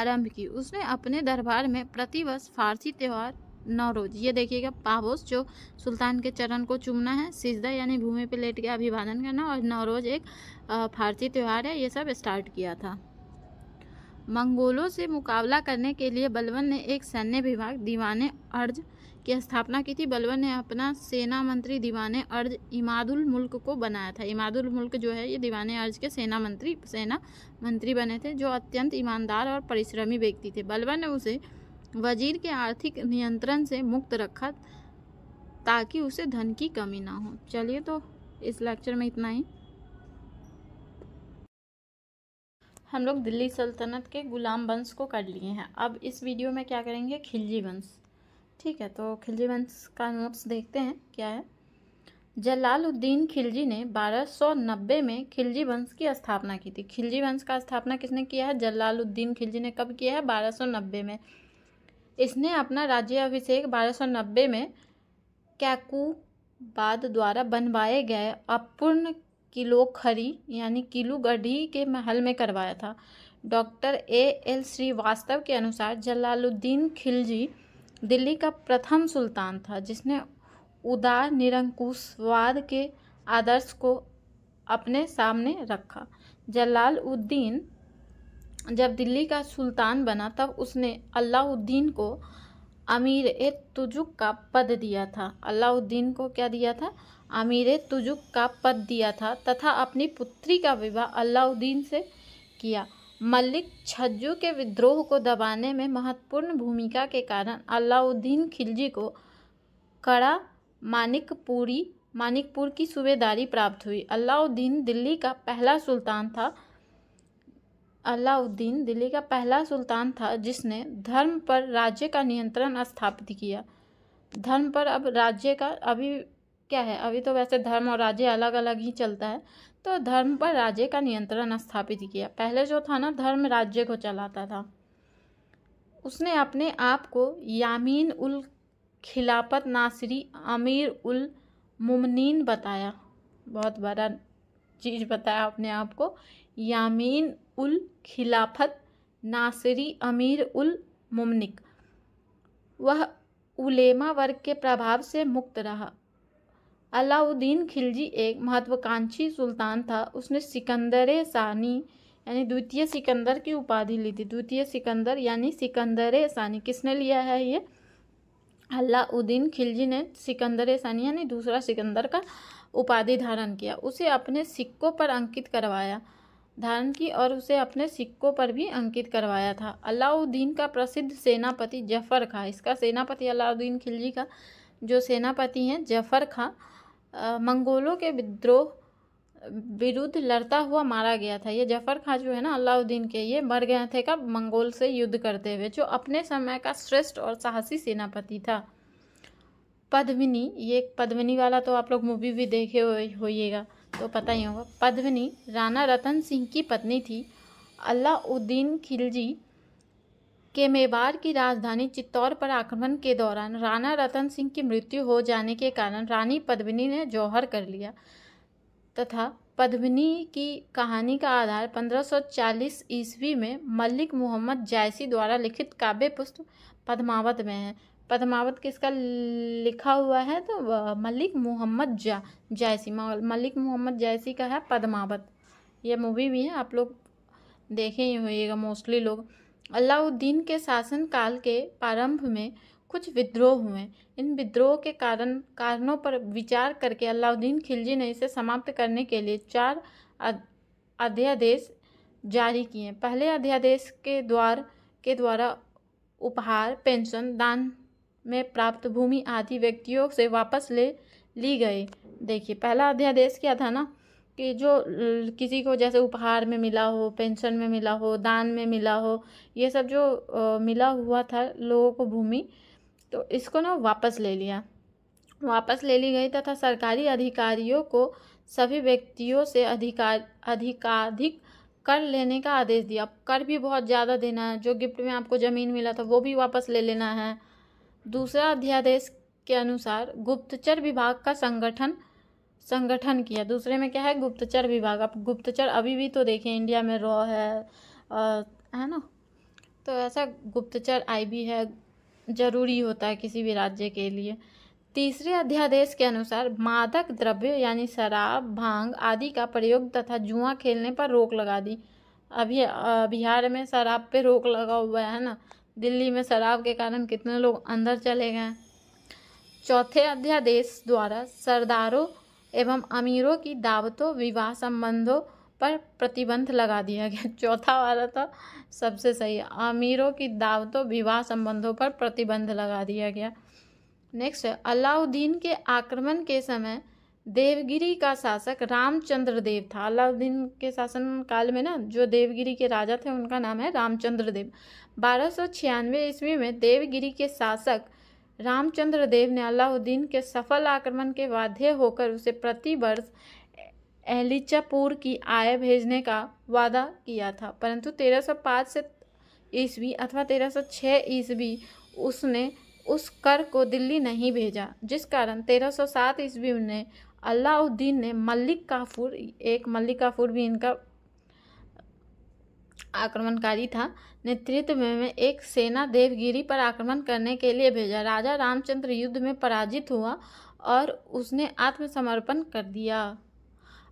आरंभ की उसने अपने दरबार में प्रतिवर्ष फारसी त्यौहार रोज ये देखिएगा पावोस जो सुल्तान के चरण को चूमना है सिजदा यानी भूमि पर लेट के अभिवादन करना और नवरोज एक फारसी त्यौहार है ये सब स्टार्ट किया था मंगोलों से मुकाबला करने के लिए बलवन ने एक सैन्य विभाग दीवाने अर्ज की स्थापना की थी बलवन ने अपना सेना मंत्री दीवान अर्ज इमादुल मुल्क को बनाया था इमादुल मुल्क जो है ये दीवान अर्ज के सेना मंत्री सेना मंत्री बने थे जो अत्यंत ईमानदार और परिश्रमी व्यक्ति थे बलवन ने उसे वजीर के आर्थिक नियंत्रण से मुक्त रखा ताकि उसे धन की कमी ना हो चलिए तो इस लेक्चर में इतना ही हम लोग दिल्ली सल्तनत के गुलाम वंश को कर लिए हैं अब इस वीडियो में क्या करेंगे खिलजी वंश ठीक है तो खिलजी वंश का नोट्स देखते हैं क्या है जलालुद्दीन खिलजी ने 1290 में खिलजी वंश की स्थापना की थी खिलजी वंश का स्थापना किसने किया है जलालुद्दीन खिलजी ने कब किया है 1290 में इसने अपना राज्य सौ 1290 में कैकूबाद द्वारा बनवाए गए अपूर्ण किलोखरी यानी किलूगढ़ी के महल में करवाया था डॉक्टर ए एल श्रीवास्तव के अनुसार जलालुद्दीन खिलजी दिल्ली का प्रथम सुल्तान था जिसने उदार निरंकुशवाद के आदर्श को अपने सामने रखा जलालुद्दीन जब दिल्ली का सुल्तान बना तब उसने अलाउद्दीन को अमीर ए तुजुक का पद दिया था अलाउद्दीन को क्या दिया था अमीर ए तुजुक का पद दिया था तथा अपनी पुत्री का विवाह अलाउद्दीन से किया मलिक छज्जू के विद्रोह को दबाने में महत्वपूर्ण भूमिका के कारण अलाउद्दीन खिलजी को कड़ा मानिकपुरी मानिकपुर की सूबेदारी प्राप्त हुई अलाउद्दीन दिल्ली का पहला सुल्तान था अलाउद्दीन दिल्ली का पहला सुल्तान था जिसने धर्म पर राज्य का नियंत्रण स्थापित किया धर्म पर अब राज्य का अभी क्या है अभी तो वैसे धर्म और राज्य अलग अलग ही चलता है तो धर्म पर राज्य का नियंत्रण स्थापित किया पहले जो था ना धर्म राज्य को चलाता था उसने अपने आप को यामीन उल खिलाफत नासरी अमीर उल मुमनीन बताया बहुत बड़ा चीज़ बताया अपने आप को यामीन उल खिलाफत नासरी अमीर उल मुमनिक वह उलेमा वर्ग के प्रभाव से मुक्त रहा अलाउद्दीन खिलजी एक महत्वाकांक्षी सुल्तान था उसने सिकंदर सानी यानी द्वितीय सिकंदर की उपाधि ली थी द्वितीय सिकंदर यानी सिकंदर सानी किसने लिया है ये अलाउद्दीन खिलजी ने सिकंदर सानी यानी दूसरा सिकंदर का उपाधि धारण किया उसे अपने सिक्कों पर अंकित करवाया धारण की और उसे अपने सिक्कों पर भी अंकित करवाया था अलाउद्दीन का प्रसिद्ध सेनापति जफर खां इसका सेनापति अलाउद्दीन खिलजी का जो सेनापति हैं जफर खां मंगोलों के विद्रोह विरुद्ध लड़ता हुआ मारा गया था ये जफर खां जो है ना अलाउद्दीन के ये मर गए थे कब मंगोल से युद्ध करते हुए जो अपने समय का श्रेष्ठ और साहसी सेनापति था पद्मिनी ये पद्मिनी वाला तो आप लोग मूवी भी देखे होइएगा तो पता ही होगा पद्मिनी राणा रतन सिंह की पत्नी थी अलाउद्दीन खिलजी के मेवाड़ की राजधानी चित्तौर पर आक्रमण के दौरान राणा रतन सिंह की मृत्यु हो जाने के कारण रानी पद्मिनी ने जौहर कर लिया तथा पद्मिनी की कहानी का आधार 1540 ईस्वी में मलिक मोहम्मद जायसी द्वारा लिखित काव्य पुस्तक पद्मावत में है पद्मावत किसका लिखा हुआ है तो मलिक मोहम्मद जा जायसी मलिक मोहम्मद जायसी का है पद्मावत यह मूवी भी है आप लोग देखे ही होइएगा मोस्टली लोग अलाउद्दीन के शासनकाल के प्रारंभ में कुछ विद्रोह हुए इन विद्रोह के कारण कारणों पर विचार करके अलाउद्दीन खिलजी ने इसे समाप्त करने के लिए चार अध्यादेश जारी किए पहले अध्यादेश के द्वार के द्वारा उपहार पेंशन दान में प्राप्त भूमि आदि व्यक्तियों से वापस ले ली गई देखिए पहला अध्यादेश क्या था ना कि जो किसी को जैसे उपहार में मिला हो पेंशन में मिला हो दान में मिला हो ये सब जो आ, मिला हुआ था लोगों को भूमि तो इसको ना वापस ले लिया वापस ले ली गई तथा सरकारी अधिकारियों को सभी व्यक्तियों से अधिकार अधिकाधिक कर लेने का आदेश दिया कर भी बहुत ज़्यादा देना है जो गिफ्ट में आपको ज़मीन मिला था वो भी वापस ले लेना है दूसरा अध्यादेश के अनुसार गुप्तचर विभाग का संगठन संगठन किया दूसरे में क्या है गुप्तचर विभाग अब गुप्तचर अभी भी तो देखें इंडिया में रॉ है और है ना तो ऐसा गुप्तचर आई भी है जरूरी होता है किसी भी राज्य के लिए तीसरे अध्यादेश के अनुसार मादक द्रव्य यानी शराब भांग आदि का प्रयोग तथा जुआ खेलने पर रोक लगा दी अभी बिहार में शराब पे रोक लगा हुआ है ना दिल्ली में शराब के कारण कितने लोग अंदर चले गए चौथे अध्यादेश द्वारा सरदारों एवं अमीरों की दावतों विवाह संबंधों पर प्रतिबंध लगा दिया गया चौथा वाला तो सबसे सही अमीरों की दावतों विवाह संबंधों पर प्रतिबंध लगा दिया गया नेक्स्ट अलाउद्दीन के आक्रमण के समय देवगिरी का शासक रामचंद्र देव था अलाउद्दीन के शासन काल में ना जो देवगिरी के राजा थे उनका नाम है रामचंद्र देव बारह ईस्वी में देवगिरी के शासक रामचंद्र देव ने अलाउद्दीन के सफल आक्रमण के बाध्य होकर उसे प्रतिवर्ष एहलिचापुर की आय भेजने का वादा किया था परंतु 1305 से ईस्वी अथवा 1306 ईस्वी उसने उस कर को दिल्ली नहीं भेजा जिस कारण 1307 ईस्वी में अलाउद्दीन ने मल्लिक काफूर एक मल्लिक काफूर भी इनका आक्रमणकारी था नेतृत्व में एक सेना देवगिरी पर आक्रमण करने के लिए भेजा राजा रामचंद्र युद्ध में पराजित हुआ और उसने आत्मसमर्पण कर दिया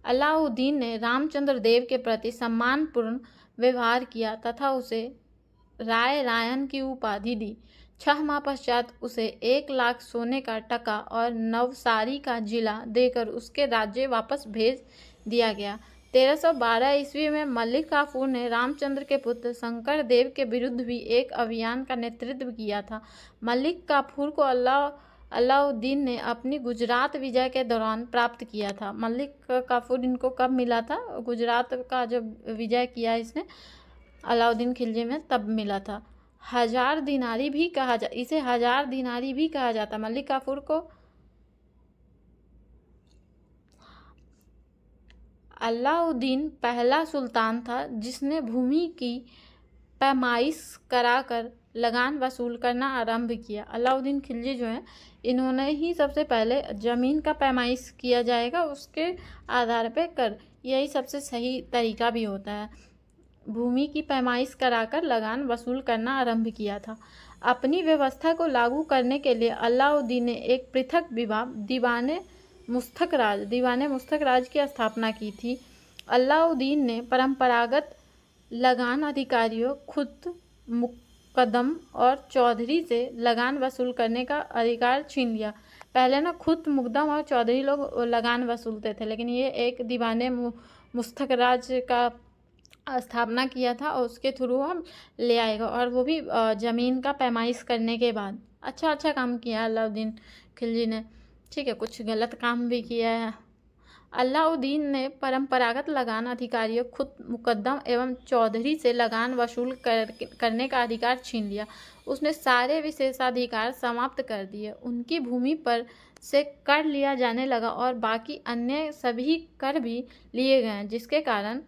अलाउद्दीन ने रामचंद्र देव के प्रति सम्मानपूर्ण व्यवहार किया तथा उसे राय रायन की उपाधि दी छह माह पश्चात उसे एक लाख सोने का टका और नवसारी का जिला देकर उसके राज्य वापस भेज दिया गया 1312 ईस्वी में मल्लिक काफूर ने रामचंद्र के पुत्र शंकर देव के विरुद्ध भी एक अभियान का नेतृत्व किया था मल्लिक काफूर को अल्लाह अलाउद्दीन ने अपनी गुजरात विजय के दौरान प्राप्त किया था मल्लिक काफूर इनको कब मिला था गुजरात का जब विजय किया इसने अलाउद्दीन खिलजी में तब मिला था हजार दिनारी भी कहा जा इसे हजार दिनारी भी कहा जाता मल्लिक काफूर को अलाउद्दीन पहला सुल्तान था जिसने भूमि की पैमाइश कराकर लगान वसूल करना आरंभ किया अलाउद्दीन खिलजी जो हैं इन्होंने ही सबसे पहले ज़मीन का पैमाइश किया जाएगा उसके आधार पर कर यही सबसे सही तरीका भी होता है भूमि की पैमाइश कराकर लगान वसूल करना आरंभ किया था अपनी व्यवस्था को लागू करने के लिए अलाउद्दीन ने एक पृथक विभाग दीवाने मुस्तक राज दीवान मुस्तक राज की स्थापना की थी अलाउद्दीन ने परंपरागत लगान अधिकारियों खुद मुकदम और चौधरी से लगान वसूल करने का अधिकार छीन लिया पहले ना खुद मुकदम और चौधरी लोग लगान वसूलते थे लेकिन ये एक दीवाने मुस्तक राज का स्थापना किया था और उसके थ्रू हम ले आएगा और वो भी ज़मीन का पैमाइश करने के बाद अच्छा अच्छा काम किया अलाउद्दीन खिलजी ने ठीक है कुछ गलत काम भी किया है अलाउद्दीन ने परंपरागत लगान अधिकारियों खुद मुकदम एवं चौधरी से लगान वसूल कर, करने का अधिकार छीन लिया उसने सारे विशेषाधिकार समाप्त कर दिए उनकी भूमि पर से कर लिया जाने लगा और बाकी अन्य सभी कर भी लिए गए जिसके कारण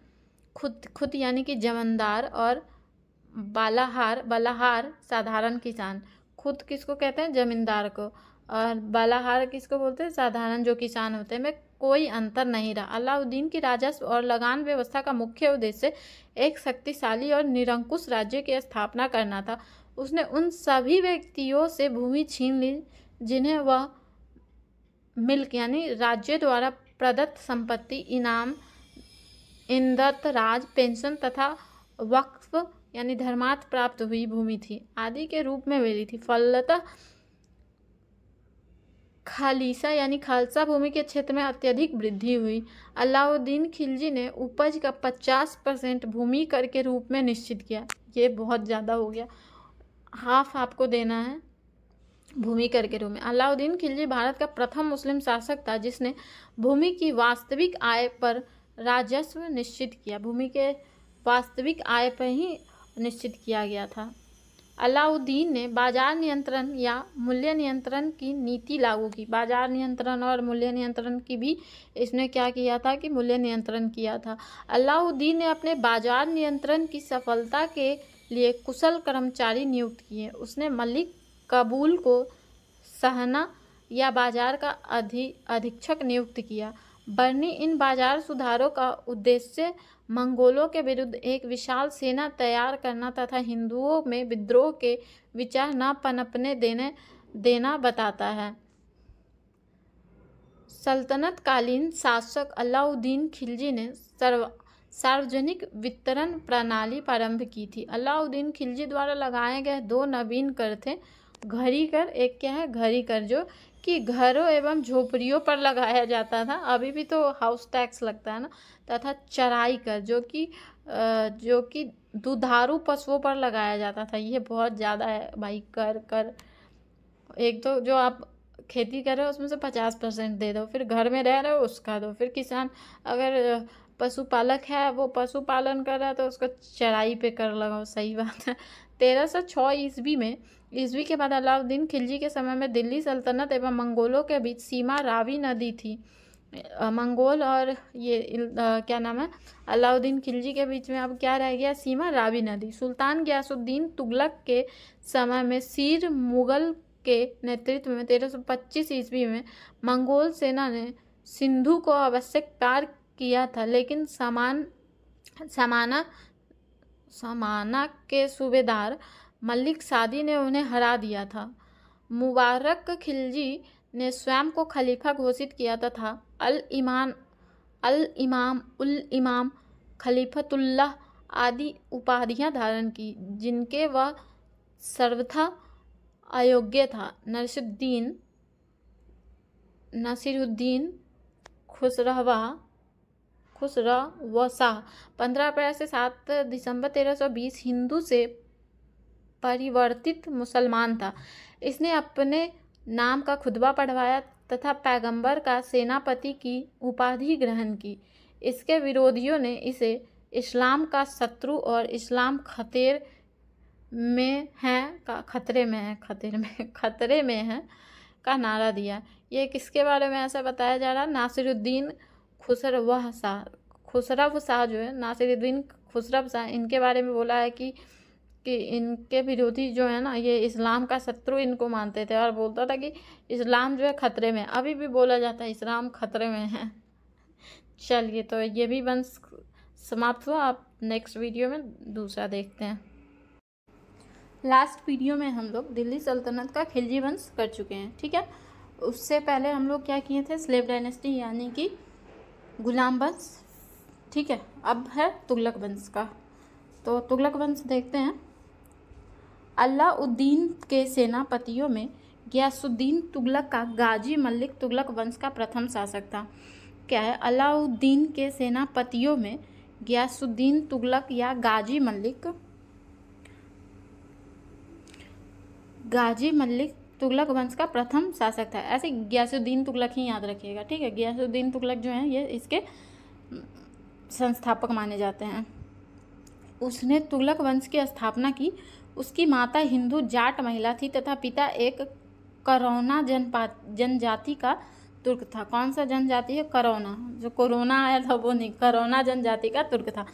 खुद खुद यानी कि जमंदार और बालाहार बालाहार साधारण किसान खुद किसको कहते हैं जमींदार को और बालाहार किसको बोलते हैं साधारण जो किसान होते हैं में कोई अंतर नहीं रहा अलाउद्दीन की राजस्व और लगान व्यवस्था का मुख्य उद्देश्य एक शक्तिशाली और निरंकुश राज्य की स्थापना करना था उसने उन सभी व्यक्तियों से भूमि छीन ली जिन्हें वह मिल्क यानी राज्य द्वारा प्रदत्त संपत्ति इनाम इंदत राज पेंशन तथा वक्फ यानी धर्मार्थ प्राप्त हुई भूमि थी आदि के रूप में मिली थी फलतः खालीसा यानी खालसा भूमि के क्षेत्र में अत्यधिक वृद्धि हुई अलाउद्दीन खिलजी ने उपज का 50 परसेंट भूमि कर के रूप में निश्चित किया ये बहुत ज़्यादा हो गया हाफ आपको देना है भूमि कर के रूप में अलाउद्दीन खिलजी भारत का प्रथम मुस्लिम शासक था जिसने भूमि की वास्तविक आय पर राजस्व निश्चित किया भूमि के वास्तविक आय पर ही निश्चित किया गया था अलाउद्दीन ने बाजार नियंत्रण या मूल्य नियंत्रण की नीति लागू की बाजार नियंत्रण और मूल्य नियंत्रण की भी इसने क्या किया था कि मूल्य नियंत्रण किया था अलाउद्दीन ने अपने बाजार नियंत्रण की सफलता के लिए कुशल कर्मचारी नियुक्त किए उसने मलिक कबूल को सहना या बाजार का अधि अधीक्षक नियुक्त किया बर्नी इन बाजार सुधारों का उद्देश्य मंगोलों के विरुद्ध एक विशाल सेना तैयार करना तथा हिंदुओं में विद्रोह के विचार न पनपने देने देना बताता है सल्तनतकालीन शासक अलाउद्दीन खिलजी ने सर्व सार्वजनिक वितरण प्रणाली प्रारंभ की थी अलाउद्दीन खिलजी द्वारा लगाए गए दो नवीन कर थे घरी कर एक क्या है घरी कर जो कि घरों एवं झोपड़ियों पर लगाया जाता था अभी भी तो हाउस टैक्स लगता है ना तथा चराई कर जो कि जो कि दुधारू पशुओं पर लगाया जाता था ये बहुत ज़्यादा है भाई कर कर एक तो जो आप खेती कर रहे हो उसमें से पचास परसेंट दे दो फिर घर में रह रहे हो उसका दो फिर किसान अगर पशुपालक है वो पशुपालन कर रहा है तो उसको चराई पे कर लगाओ सही बात है तेरह सौ छः ईस्वी में ईस्वी के बाद अलाउद्दीन खिलजी के समय में दिल्ली सल्तनत एवं मंगोलों के बीच सीमा रावी नदी थी मंगोल और ये आ, क्या नाम है अलाउद्दीन खिलजी के बीच में अब क्या रह गया सीमा रावी नदी सुल्तान गयासुद्दीन तुगलक के समय में सीर मुगल के नेतृत्व में तेरह सौ पच्चीस ईस्वी में मंगोल सेना ने सिंधु को आवश्यक पार किया था लेकिन समान समाना समाना के सूबेदार मलिक सादी ने उन्हें हरा दिया था मुबारक खिलजी ने स्वयं को खलीफा घोषित किया था अल ईमान अल इमाम उल इमाम खलीफतुल्लाह आदि उपाधियां धारण की जिनके वह सर्वथा अयोग्य था नरसुद्दीन नसीरुद्दीन खुशरहवा खुशरा व शाह पंद्रह अप्रैल से सात दिसंबर तेरह सौ बीस हिंदू से परिवर्तित मुसलमान था इसने अपने नाम का खुतबा पढ़वाया तथा पैगंबर का सेनापति की उपाधि ग्रहण की इसके विरोधियों ने इसे इस्लाम का शत्रु और इस्लाम खतेर में है का खतरे में है खतरे में खतरे में है का नारा दिया ये किसके बारे में ऐसा बताया जा रहा नासिरुद्दीन खुसरवह शाह खुसरव शाह जो है नासिरुद्दीन खुसरव शाह इनके बारे में बोला है कि कि इनके विरोधी जो है ना ये इस्लाम का शत्रु इनको मानते थे और बोलता था कि इस्लाम जो है ख़तरे में अभी भी बोला जाता है इस्लाम ख़तरे में है चलिए तो ये भी वंश समाप्त हुआ आप नेक्स्ट वीडियो में दूसरा देखते हैं लास्ट वीडियो में हम लोग दिल्ली सल्तनत का खिलजी वंश कर चुके हैं ठीक है उससे पहले हम लोग क्या किए थे स्लेब डायनेस्टी यानी कि गुलाम वंश ठीक है अब है तुगलक वंश का तो तुगलक वंश देखते हैं अलाउद्दीन के सेनापतियों में गयासुद्दीन तुगलक का गाजी मलिक तुगलक वंश का प्रथम शासक था क्या है अलाउद्दीन के सेनापतियों में गयासुद्दीन तुगलक या गाजी मलिक गाजी मलिक तुगलक वंश का प्रथम शासक था ऐसे गयासुद्दीन तुगलक ही याद रखिएगा ठीक है गयासुद्दीन तुगलक जो हैं ये इसके संस्थापक माने जाते हैं उसने तुगलक वंश की स्थापना की उसकी माता हिंदू जाट महिला थी तथा पिता एक करोना जनपा जनजाति का तुर्क था कौन सा जनजाति है करोना जो कोरोना आया था वो नहीं करोना जनजाति का तुर्क था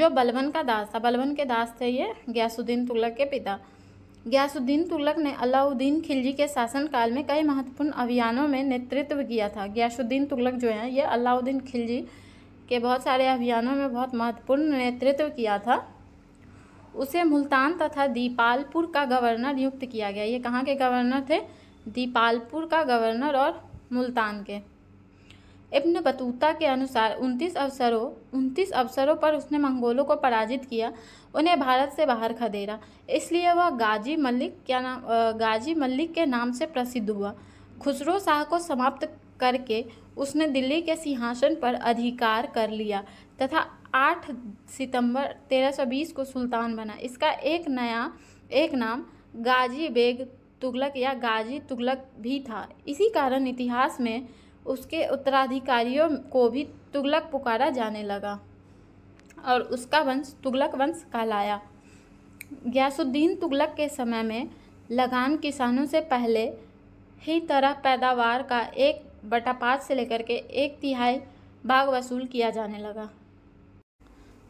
जो बलवन का दास था बलवन के दास थे ये गयासुद्दीन तुगलक के पिता गयासुद्दीन तुगलक ने अलाउद्दीन खिलजी के शासनकाल में कई महत्वपूर्ण अभियानों में नेतृत्व किया था गयासुद्दीन तुगलक जो है ये अलाउद्दीन खिलजी के बहुत सारे अभियानों में बहुत महत्वपूर्ण नेतृत्व किया था उसे मुल्तान तथा दीपालपुर का गवर्नर नियुक्त किया गया ये कहाँ के गवर्नर थे दीपालपुर का गवर्नर और मुल्तान के इब्न बतूता के अनुसार 29 अवसरों 29 अवसरों पर उसने मंगोलों को पराजित किया उन्हें भारत से बाहर खदेड़ा इसलिए वह गाजी मलिक क्या नाम गाजी मलिक के नाम से प्रसिद्ध हुआ खुसरो शाह को समाप्त करके उसने दिल्ली के सिंहासन पर अधिकार कर लिया तथा 8 सितंबर 1320 को सुल्तान बना इसका एक नया एक नाम गाजी बेग तुगलक या गाजी तुगलक भी था इसी कारण इतिहास में उसके उत्तराधिकारियों को भी तुगलक पुकारा जाने लगा और उसका वंश तुगलक वंश कहलाया गयासुद्दीन तुगलक के समय में लगान किसानों से पहले ही तरह पैदावार का एक बटा पाँच से लेकर के एक तिहाई भाग वसूल किया जाने लगा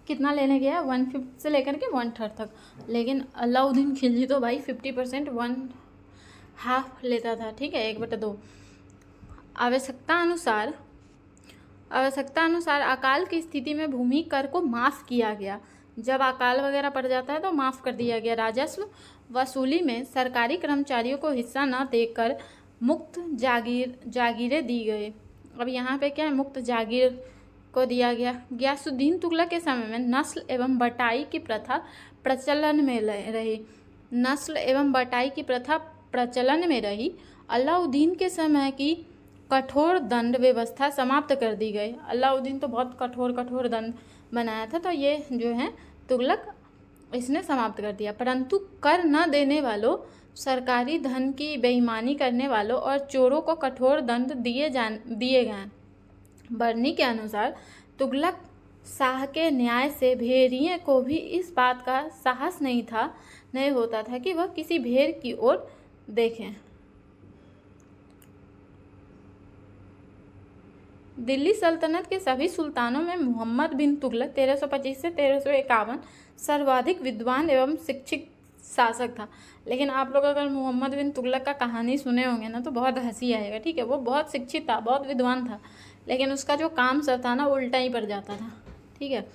कितना लेने गया वन फिफ्थ से लेकर के वन थर्ड तक लेकिन अलाउद्दीन खिलजी तो भाई फिफ्टी परसेंट वन हाफ लेता था ठीक है एक बटा दो आवश्यकता अनुसार आवश्यकता अनुसार अकाल की स्थिति में भूमि कर को माफ़ किया गया जब अकाल वगैरह पड़ जाता है तो माफ़ कर दिया गया राजस्व वसूली में सरकारी कर्मचारियों को हिस्सा न देकर मुक्त जागीर जागीरें दी गई अब यहाँ पे क्या है मुक्त जागीर को दिया गया ग्यासुद्दीन तुगलक के समय में नस्ल एवं बटाई की प्रथा प्रचलन में रही नस्ल एवं बटाई की प्रथा प्रचलन में रही अलाउद्दीन के समय की कठोर दंड व्यवस्था समाप्त कर दी गई अलाउद्दीन तो बहुत कठोर कठोर दंड बनाया था तो ये जो है तुगलक इसने समाप्त कर दिया परंतु कर न देने वालों सरकारी धन की बेईमानी करने वालों और चोरों को कठोर दंड दिए जान दिए गए बर्नी के अनुसार तुगलक शाह के न्याय से भेड़िए को भी इस बात का साहस नहीं था नहीं होता था कि वह किसी भेड़ की ओर देखें दिल्ली सल्तनत के सभी सुल्तानों में मोहम्मद बिन तुगलक 1325 से तेरह सर्वाधिक विद्वान एवं शिक्षित शासक था लेकिन आप लोग अगर मोहम्मद बिन तुगलक का कहानी सुने होंगे ना तो बहुत हंसी आएगा ठीक है वो बहुत शिक्षित था बहुत विद्वान था लेकिन उसका जो काम सब था ना उल्टा ही पड़ जाता था ठीक है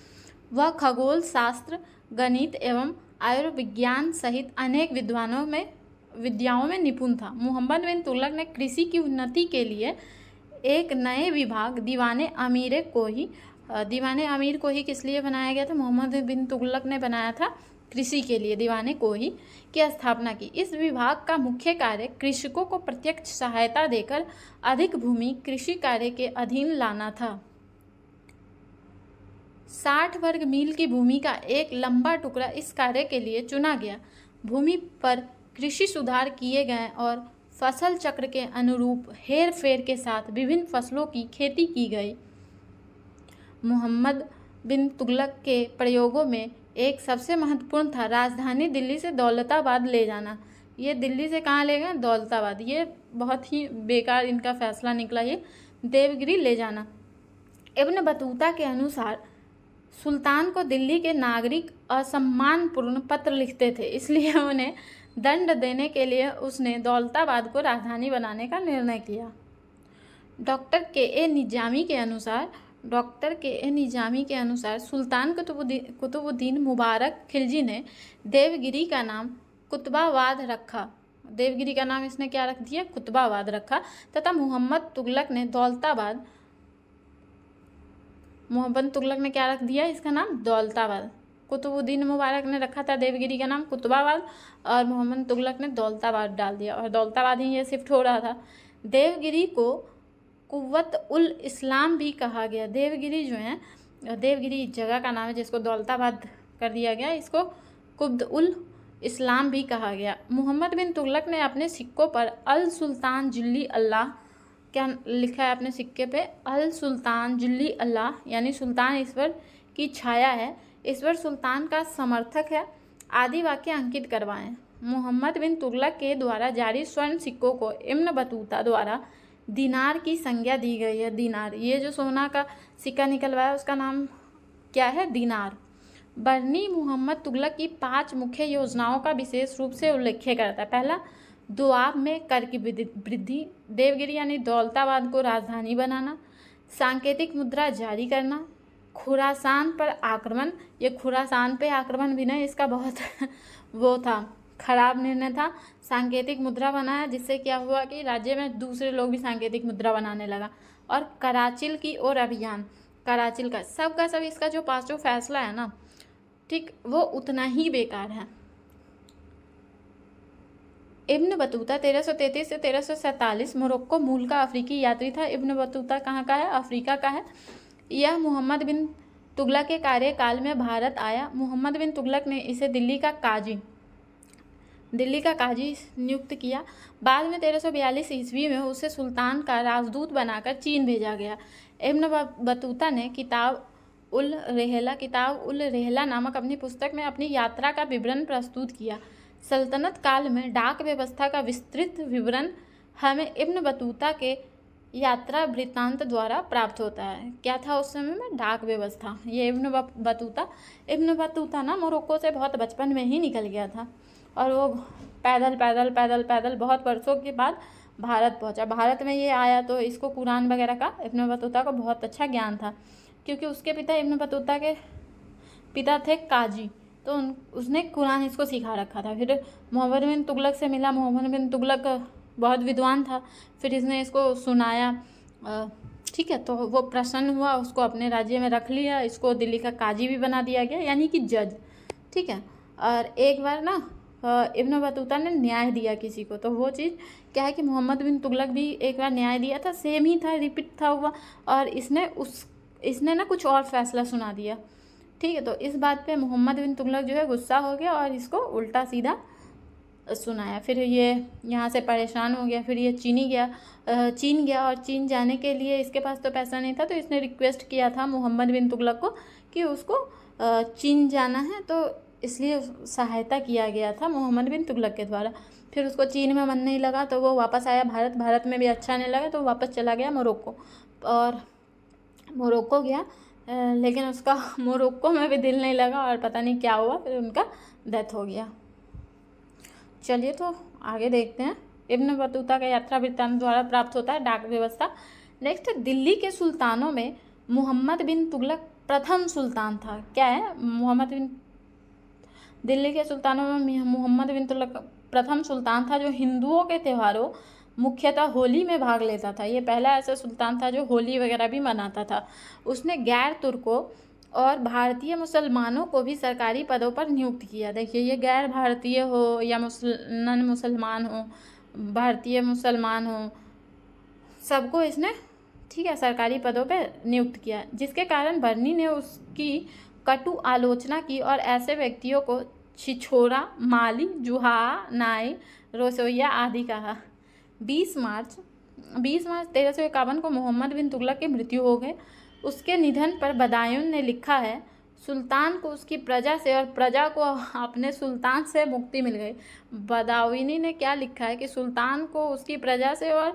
वह खगोल शास्त्र गणित एवं आयुर्विज्ञान सहित अनेक विद्वानों में विद्याओं में निपुण था मोहम्मद बिन तुलक ने कृषि की उन्नति के लिए एक नए विभाग दीवान अमीर को ही दीवान अमीर को ही किस लिए बनाया गया था मोहम्मद बिन तुगलक ने बनाया था कृषि के लिए दीवाने को ही की स्थापना की इस विभाग का मुख्य कार्य कृषकों को प्रत्यक्ष सहायता देकर अधिक भूमि कृषि कार्य के अधीन लाना था साठ वर्ग मील की भूमि का एक लंबा टुकड़ा इस कार्य के लिए चुना गया भूमि पर कृषि सुधार किए गए और फसल चक्र के अनुरूप हेर फेर के साथ विभिन्न फसलों की खेती की गई मोहम्मद बिन तुगलक के प्रयोगों में एक सबसे महत्वपूर्ण था राजधानी दिल्ली से दौलताबाद ले जाना ये दिल्ली से कहाँ ले गए दौलताबाद ये बहुत ही बेकार इनका फैसला निकला ये देवगिरी ले जाना इब्न बतूता के अनुसार सुल्तान को दिल्ली के नागरिक असम्मानपूर्ण पत्र लिखते थे इसलिए उन्हें दंड देने के लिए उसने दौलताबाद को राजधानी बनाने का निर्णय किया डॉक्टर के ए निजामी के अनुसार डॉक्टर के ए निजामी के अनुसार सुल्तान कुतुबुद्दीन कुतुबुद्दीन मुबारक खिलजी ने देवगिरी का नाम कुतबावाद रखा देवगिरी का नाम इसने क्या रख दिया कुतबावाद रखा तथा मोहम्मद तुगलक ने दौलताबाद मोहम्मद तुगलक ने क्या रख दिया इसका नाम दौलताबाद कुतुबुद्दीन मुबारक ने रखा था देवगिरी का नाम कुतबाबाद और मोहम्मद तुगलक ने दौलताबाद डाल दिया और दौलताबाद ही ये शिफ्ट हो रहा था देवगिरी को कुत उल इस्लाम भी कहा गया देवगिरी जो है देवगिरी जगह का नाम है जिसको दौलताबाद कर दिया गया इसको कुब्द उल इस्लाम भी कहा गया मोहम्मद बिन तुगलक ने अपने सिक्कों पर अल सुल्तान जुल्ली अल्लाह क्या लिखा है अपने सिक्के पे अल सुल्तान जुल्ली अल्लाह यानी सुल्तान ईश्वर की छाया है ईश्वर सुल्तान का समर्थक है आदि वाक्य अंकित करवाएं मोहम्मद बिन तुगलक के द्वारा जारी स्वर्ण सिक्कों को इम्न बतूता द्वारा दिनार की संज्ञा दी गई है दिनार ये जो सोना का सिक्का निकलवाया उसका नाम क्या है दिनार बर्नी मोहम्मद तुगलक की पांच मुख्य योजनाओं का विशेष रूप से उल्लेख करता है पहला दुआब में कर की वृद्धि देवगिरी यानी दौलताबाद को राजधानी बनाना सांकेतिक मुद्रा जारी करना खुरासान पर आक्रमण ये खुरासान पे आक्रमण भी ना इसका बहुत वो था खराब निर्णय था सांकेतिक मुद्रा बनाया जिससे क्या हुआ कि राज्य में दूसरे लोग भी सांकेतिक मुद्रा बनाने लगा और कराचिल की ओर अभियान कराचिल का सब का सब इसका जो पास जो फैसला है ना ठीक वो उतना ही बेकार है इब्न बतूता 1333 से 1347 मोरक्को मूल का अफ्रीकी यात्री था इब्न बतूता कहाँ का है अफ्रीका का है यह मोहम्मद बिन तुगलक के कार्यकाल में भारत आया मोहम्मद बिन तुगलक ने इसे दिल्ली का काजी दिल्ली का काजी नियुक्त किया बाद में 1342 ईस्वी में उसे सुल्तान का राजदूत बनाकर चीन भेजा गया इब्न बतूता ने किताब उल रेहला किताब उल रेहला नामक अपनी पुस्तक में अपनी यात्रा का विवरण प्रस्तुत किया सल्तनत काल में डाक व्यवस्था का विस्तृत विवरण हमें इब्न बतूता के यात्रा वृत्तांत द्वारा प्राप्त होता है क्या था उस समय में डाक व्यवस्था ये इब्न बतूता इब्न बतूता ना मोरक्को से बहुत बचपन में ही निकल गया था और वो पैदल पैदल पैदल पैदल बहुत वर्षों के बाद भारत पहुंचा भारत में ये आया तो इसको कुरान वगैरह का इब्न बतूता को बहुत अच्छा ज्ञान था क्योंकि उसके पिता इब्न बतूता के पिता थे काजी तो उन उसने कुरान इसको सिखा रखा था फिर मोहम्मद बिन तुगलक से मिला मोहम्मद बिन तुगलक बहुत विद्वान था फिर इसने इसको सुनाया ठीक है तो वो प्रसन्न हुआ उसको अपने राज्य में रख लिया इसको दिल्ली का काजी भी बना दिया गया यानी कि जज ठीक है और एक बार ना इब्न बतूता ने न्याय दिया किसी को तो वो चीज़ क्या है कि मोहम्मद बिन तुगलक भी एक बार न्याय दिया था सेम ही था रिपीट था हुआ और इसने उस इसने ना कुछ और फैसला सुना दिया ठीक है तो इस बात पे मोहम्मद बिन तुगलक जो है गुस्सा हो गया और इसको उल्टा सीधा सुनाया फिर ये यहाँ से परेशान हो गया फिर ये चीनी गया चीन गया और चीन जाने के लिए इसके पास तो पैसा नहीं था तो इसने रिक्वेस्ट किया था मोहम्मद बिन तुगलक को कि उसको चीन जाना है तो इसलिए सहायता किया गया था मोहम्मद बिन तुगलक के द्वारा फिर उसको चीन में मन नहीं लगा तो वो वापस आया भारत भारत में भी अच्छा नहीं लगा तो वापस चला गया मोरक्को और मोरक्को गया लेकिन उसका मोरक्को में भी दिल नहीं लगा और पता नहीं क्या हुआ फिर उनका डेथ हो गया चलिए तो आगे देखते हैं इब्न बतूता का यात्रा वृत्तांत द्वारा प्राप्त होता है डाक व्यवस्था नेक्स्ट दिल्ली के सुल्तानों में मोहम्मद बिन तुगलक प्रथम सुल्तान था क्या है मोहम्मद बिन दिल्ली के सुल्तानों में मोहम्मद बिन तुलक प्रथम सुल्तान था जो हिंदुओं के त्यौहारों मुख्यतः होली में भाग लेता था ये पहला ऐसा सुल्तान था जो होली वगैरह भी मनाता था उसने गैर तुर्कों और भारतीय मुसलमानों को भी सरकारी पदों पर नियुक्त किया देखिए ये गैर भारतीय हो या मुसल नन मुसलमान हो भारतीय मुसलमान हो सबको इसने ठीक है सरकारी पदों पर नियुक्त किया जिसके कारण बर्नी ने उसकी कटु आलोचना की और ऐसे व्यक्तियों को छिछोरा माली जुहा नाई रसोइया आदि कहा बीस मार्च बीस मार्च तेरह सौ इक्यावन को मोहम्मद बिन तुगलक की मृत्यु हो गए उसके निधन पर बदायून ने लिखा है सुल्तान को उसकी प्रजा से और प्रजा को अपने सुल्तान से मुक्ति मिल गई बदाविनी ने क्या लिखा है कि सुल्तान को उसकी प्रजा से और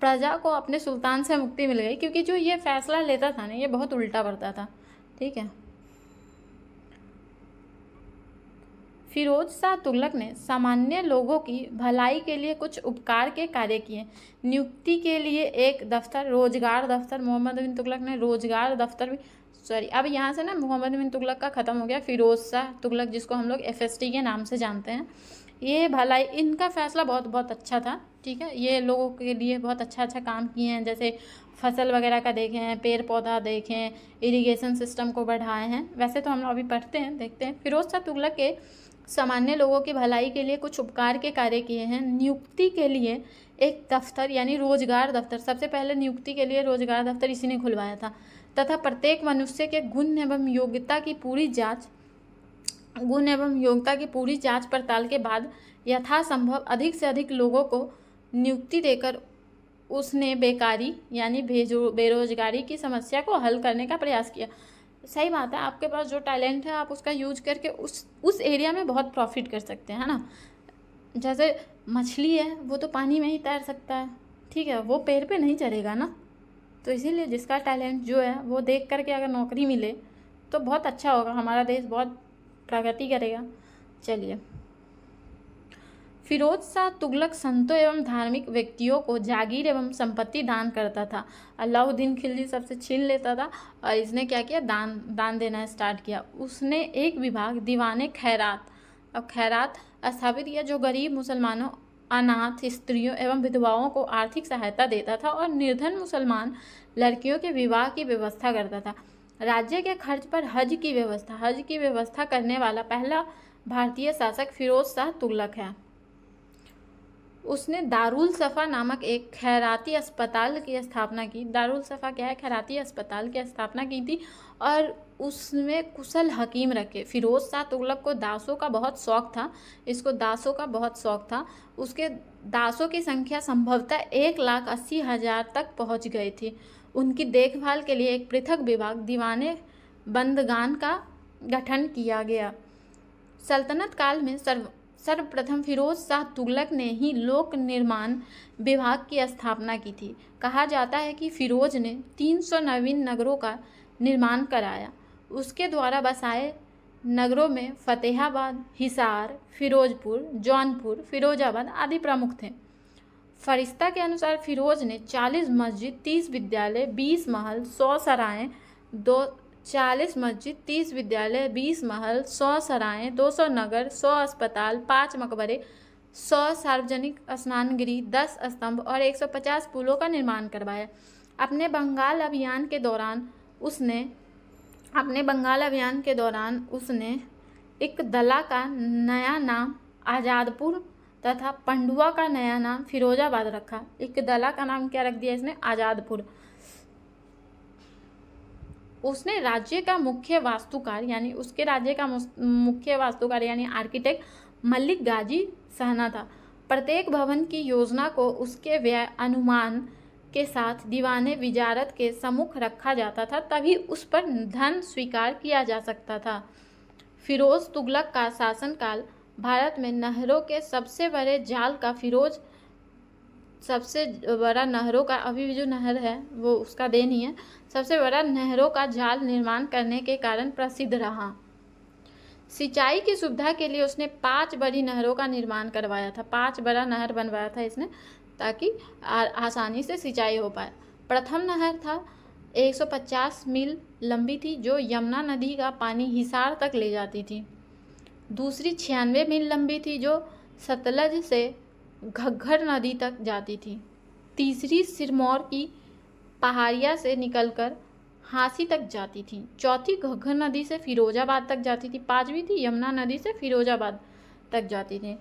प्रजा को अपने सुल्तान से मुक्ति मिल गई क्योंकि जो ये फैसला लेता था ना ये बहुत उल्टा पड़ता था ठीक है फिरोज शाह तुगलक ने सामान्य लोगों की भलाई के लिए कुछ उपकार के कार्य किए नियुक्ति के लिए एक दफ्तर रोजगार दफ्तर मोहम्मद बिन तुगलक ने रोजगार दफ्तर भी सॉरी अब यहाँ से ना मोहम्मद बिन तुगलक का ख़त्म हो गया फिरोज शाह तुगलक जिसको हम लोग एफ के नाम से जानते हैं ये भलाई इनका फैसला बहुत बहुत अच्छा था ठीक है ये लोगों के लिए बहुत अच्छा अच्छा काम किए हैं जैसे फसल वगैरह का देखें पेड़ पौधा देखें इरिगेशन सिस्टम को बढ़ाए हैं वैसे तो हम लोग अभी पढ़ते हैं देखते हैं फिरोज शाह तुगलक के सामान्य लोगों की भलाई के लिए कुछ उपकार के कार्य किए हैं नियुक्ति के लिए एक दफ्तर यानी रोजगार दफ्तर सबसे पहले नियुक्ति के लिए रोजगार दफ्तर इसी ने खुलवाया था तथा प्रत्येक मनुष्य के गुण एवं योग्यता की पूरी जाँच गुण एवं योग्यता की पूरी जांच पड़ताल के बाद यथासंभव अधिक से अधिक लोगों को नियुक्ति देकर उसने बेकारी यानी बेरोजगारी की समस्या को हल करने का प्रयास किया सही बात है आपके पास जो टैलेंट है आप उसका यूज करके उस उस एरिया में बहुत प्रॉफिट कर सकते हैं है ना जैसे मछली है वो तो पानी में ही तैर सकता है ठीक है वो पैर पे नहीं चढ़ेगा ना तो इसीलिए जिसका टैलेंट जो है वो देख करके अगर नौकरी मिले तो बहुत अच्छा होगा हमारा देश बहुत प्रगति करेगा चलिए फिरोज शाह तुगलक संतों एवं धार्मिक व्यक्तियों को जागीर एवं संपत्ति दान करता था अलाउद्दीन खिलजी सबसे छीन लेता था और इसने क्या किया दान दान देना स्टार्ट किया उसने एक विभाग दीवाने खैरात और खैरात स्थापित किया जो गरीब मुसलमानों अनाथ स्त्रियों एवं विधवाओं को आर्थिक सहायता देता था और निर्धन मुसलमान लड़कियों के विवाह की व्यवस्था करता था राज्य के खर्च पर हज की व्यवस्था हज की व्यवस्था करने वाला पहला भारतीय शासक फिरोज शाह तुगलक है उसने दारुल सफ़ा नामक एक खैराती अस्पताल की स्थापना की दारुल सफ़ा क्या है खैराती अस्पताल की स्थापना की थी और उसमें कुशल हकीम रखे फिरोज़ शाह तुगलक को दासों का बहुत शौक़ था इसको दासों का बहुत शौक़ था उसके दासों की संख्या संभवतः एक लाख अस्सी हज़ार तक पहुंच गई थी उनकी देखभाल के लिए एक पृथक विभाग दीवाने बंदगान का गठन किया गया सल्तनत काल में सर्व सर्वप्रथम फिरोज शाह तुगलक ने ही लोक निर्माण विभाग की स्थापना की थी कहा जाता है कि फिरोज ने तीन सौ नवीन नगरों का निर्माण कराया उसके द्वारा बसाए नगरों में फतेहाबाद हिसार फिरोजपुर जौनपुर फिरोजाबाद आदि प्रमुख थे फरिश्ता के अनुसार फिरोज ने 40 मस्जिद 30 विद्यालय 20 महल 100 सराएँ दो चालीस मस्जिद तीस विद्यालय बीस महल सौ सराय दो सौ नगर सौ अस्पताल पाँच मकबरे सौ सार्वजनिक स्नानगिरी दस स्तंभ और एक सौ पचास पुलों का निर्माण करवाया अपने बंगाल अभियान के दौरान उसने अपने बंगाल अभियान के दौरान उसने एक दला का नया नाम आज़ादपुर तथा पंडुआ का नया नाम फिरोजाबाद रखा एक दला का नाम क्या रख दिया इसने आज़ादपुर उसने राज्य का मुख्य वास्तुकार यानी उसके राज्य का मुख्य वास्तुकार यानी आर्किटेक्ट मल्लिक गाजी सहना था प्रत्येक भवन की योजना को उसके व्यय अनुमान के साथ दीवाने विजारत के सम्मुख रखा जाता था तभी उस पर धन स्वीकार किया जा सकता था फिरोज़ तुगलक का शासनकाल भारत में नहरों के सबसे बड़े जाल का फिरोज सबसे बड़ा नहरों का अभी भी जो नहर है वो उसका देन ही है सबसे बड़ा नहरों का जाल निर्माण करने के कारण प्रसिद्ध रहा सिंचाई की सुविधा के लिए उसने पांच बड़ी नहरों का निर्माण करवाया था पांच बड़ा नहर बनवाया था इसने ताकि आ, आसानी से सिंचाई हो पाए प्रथम नहर था 150 मील लंबी थी जो यमुना नदी का पानी हिसार तक ले जाती थी दूसरी छियानवे मील लंबी थी जो सतलज से घग्घर नदी तक जाती थी तीसरी सिरमौर की पहाड़िया से निकलकर हाँसी तक जाती थी चौथी घग्घर नदी से फिरोजाबाद तक जाती थी पांचवी थी यमुना नदी से फिरोजाबाद तक जाती थी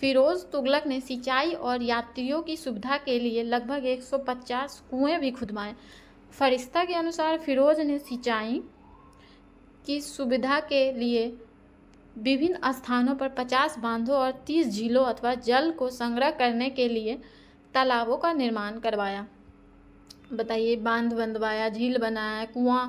फिरोज़ तुगलक ने सिंचाई और यात्रियों की सुविधा के लिए लगभग 150 कुएं भी खुदवाए फरिश्ता के अनुसार फिरोज़ ने सिंचाई की सुविधा के लिए विभिन्न स्थानों पर 50 बांधों और 30 झीलों अथवा जल को संग्रह करने के लिए तालाबों का निर्माण करवाया बताइए बांध बंधवाया झील बनाया कुआं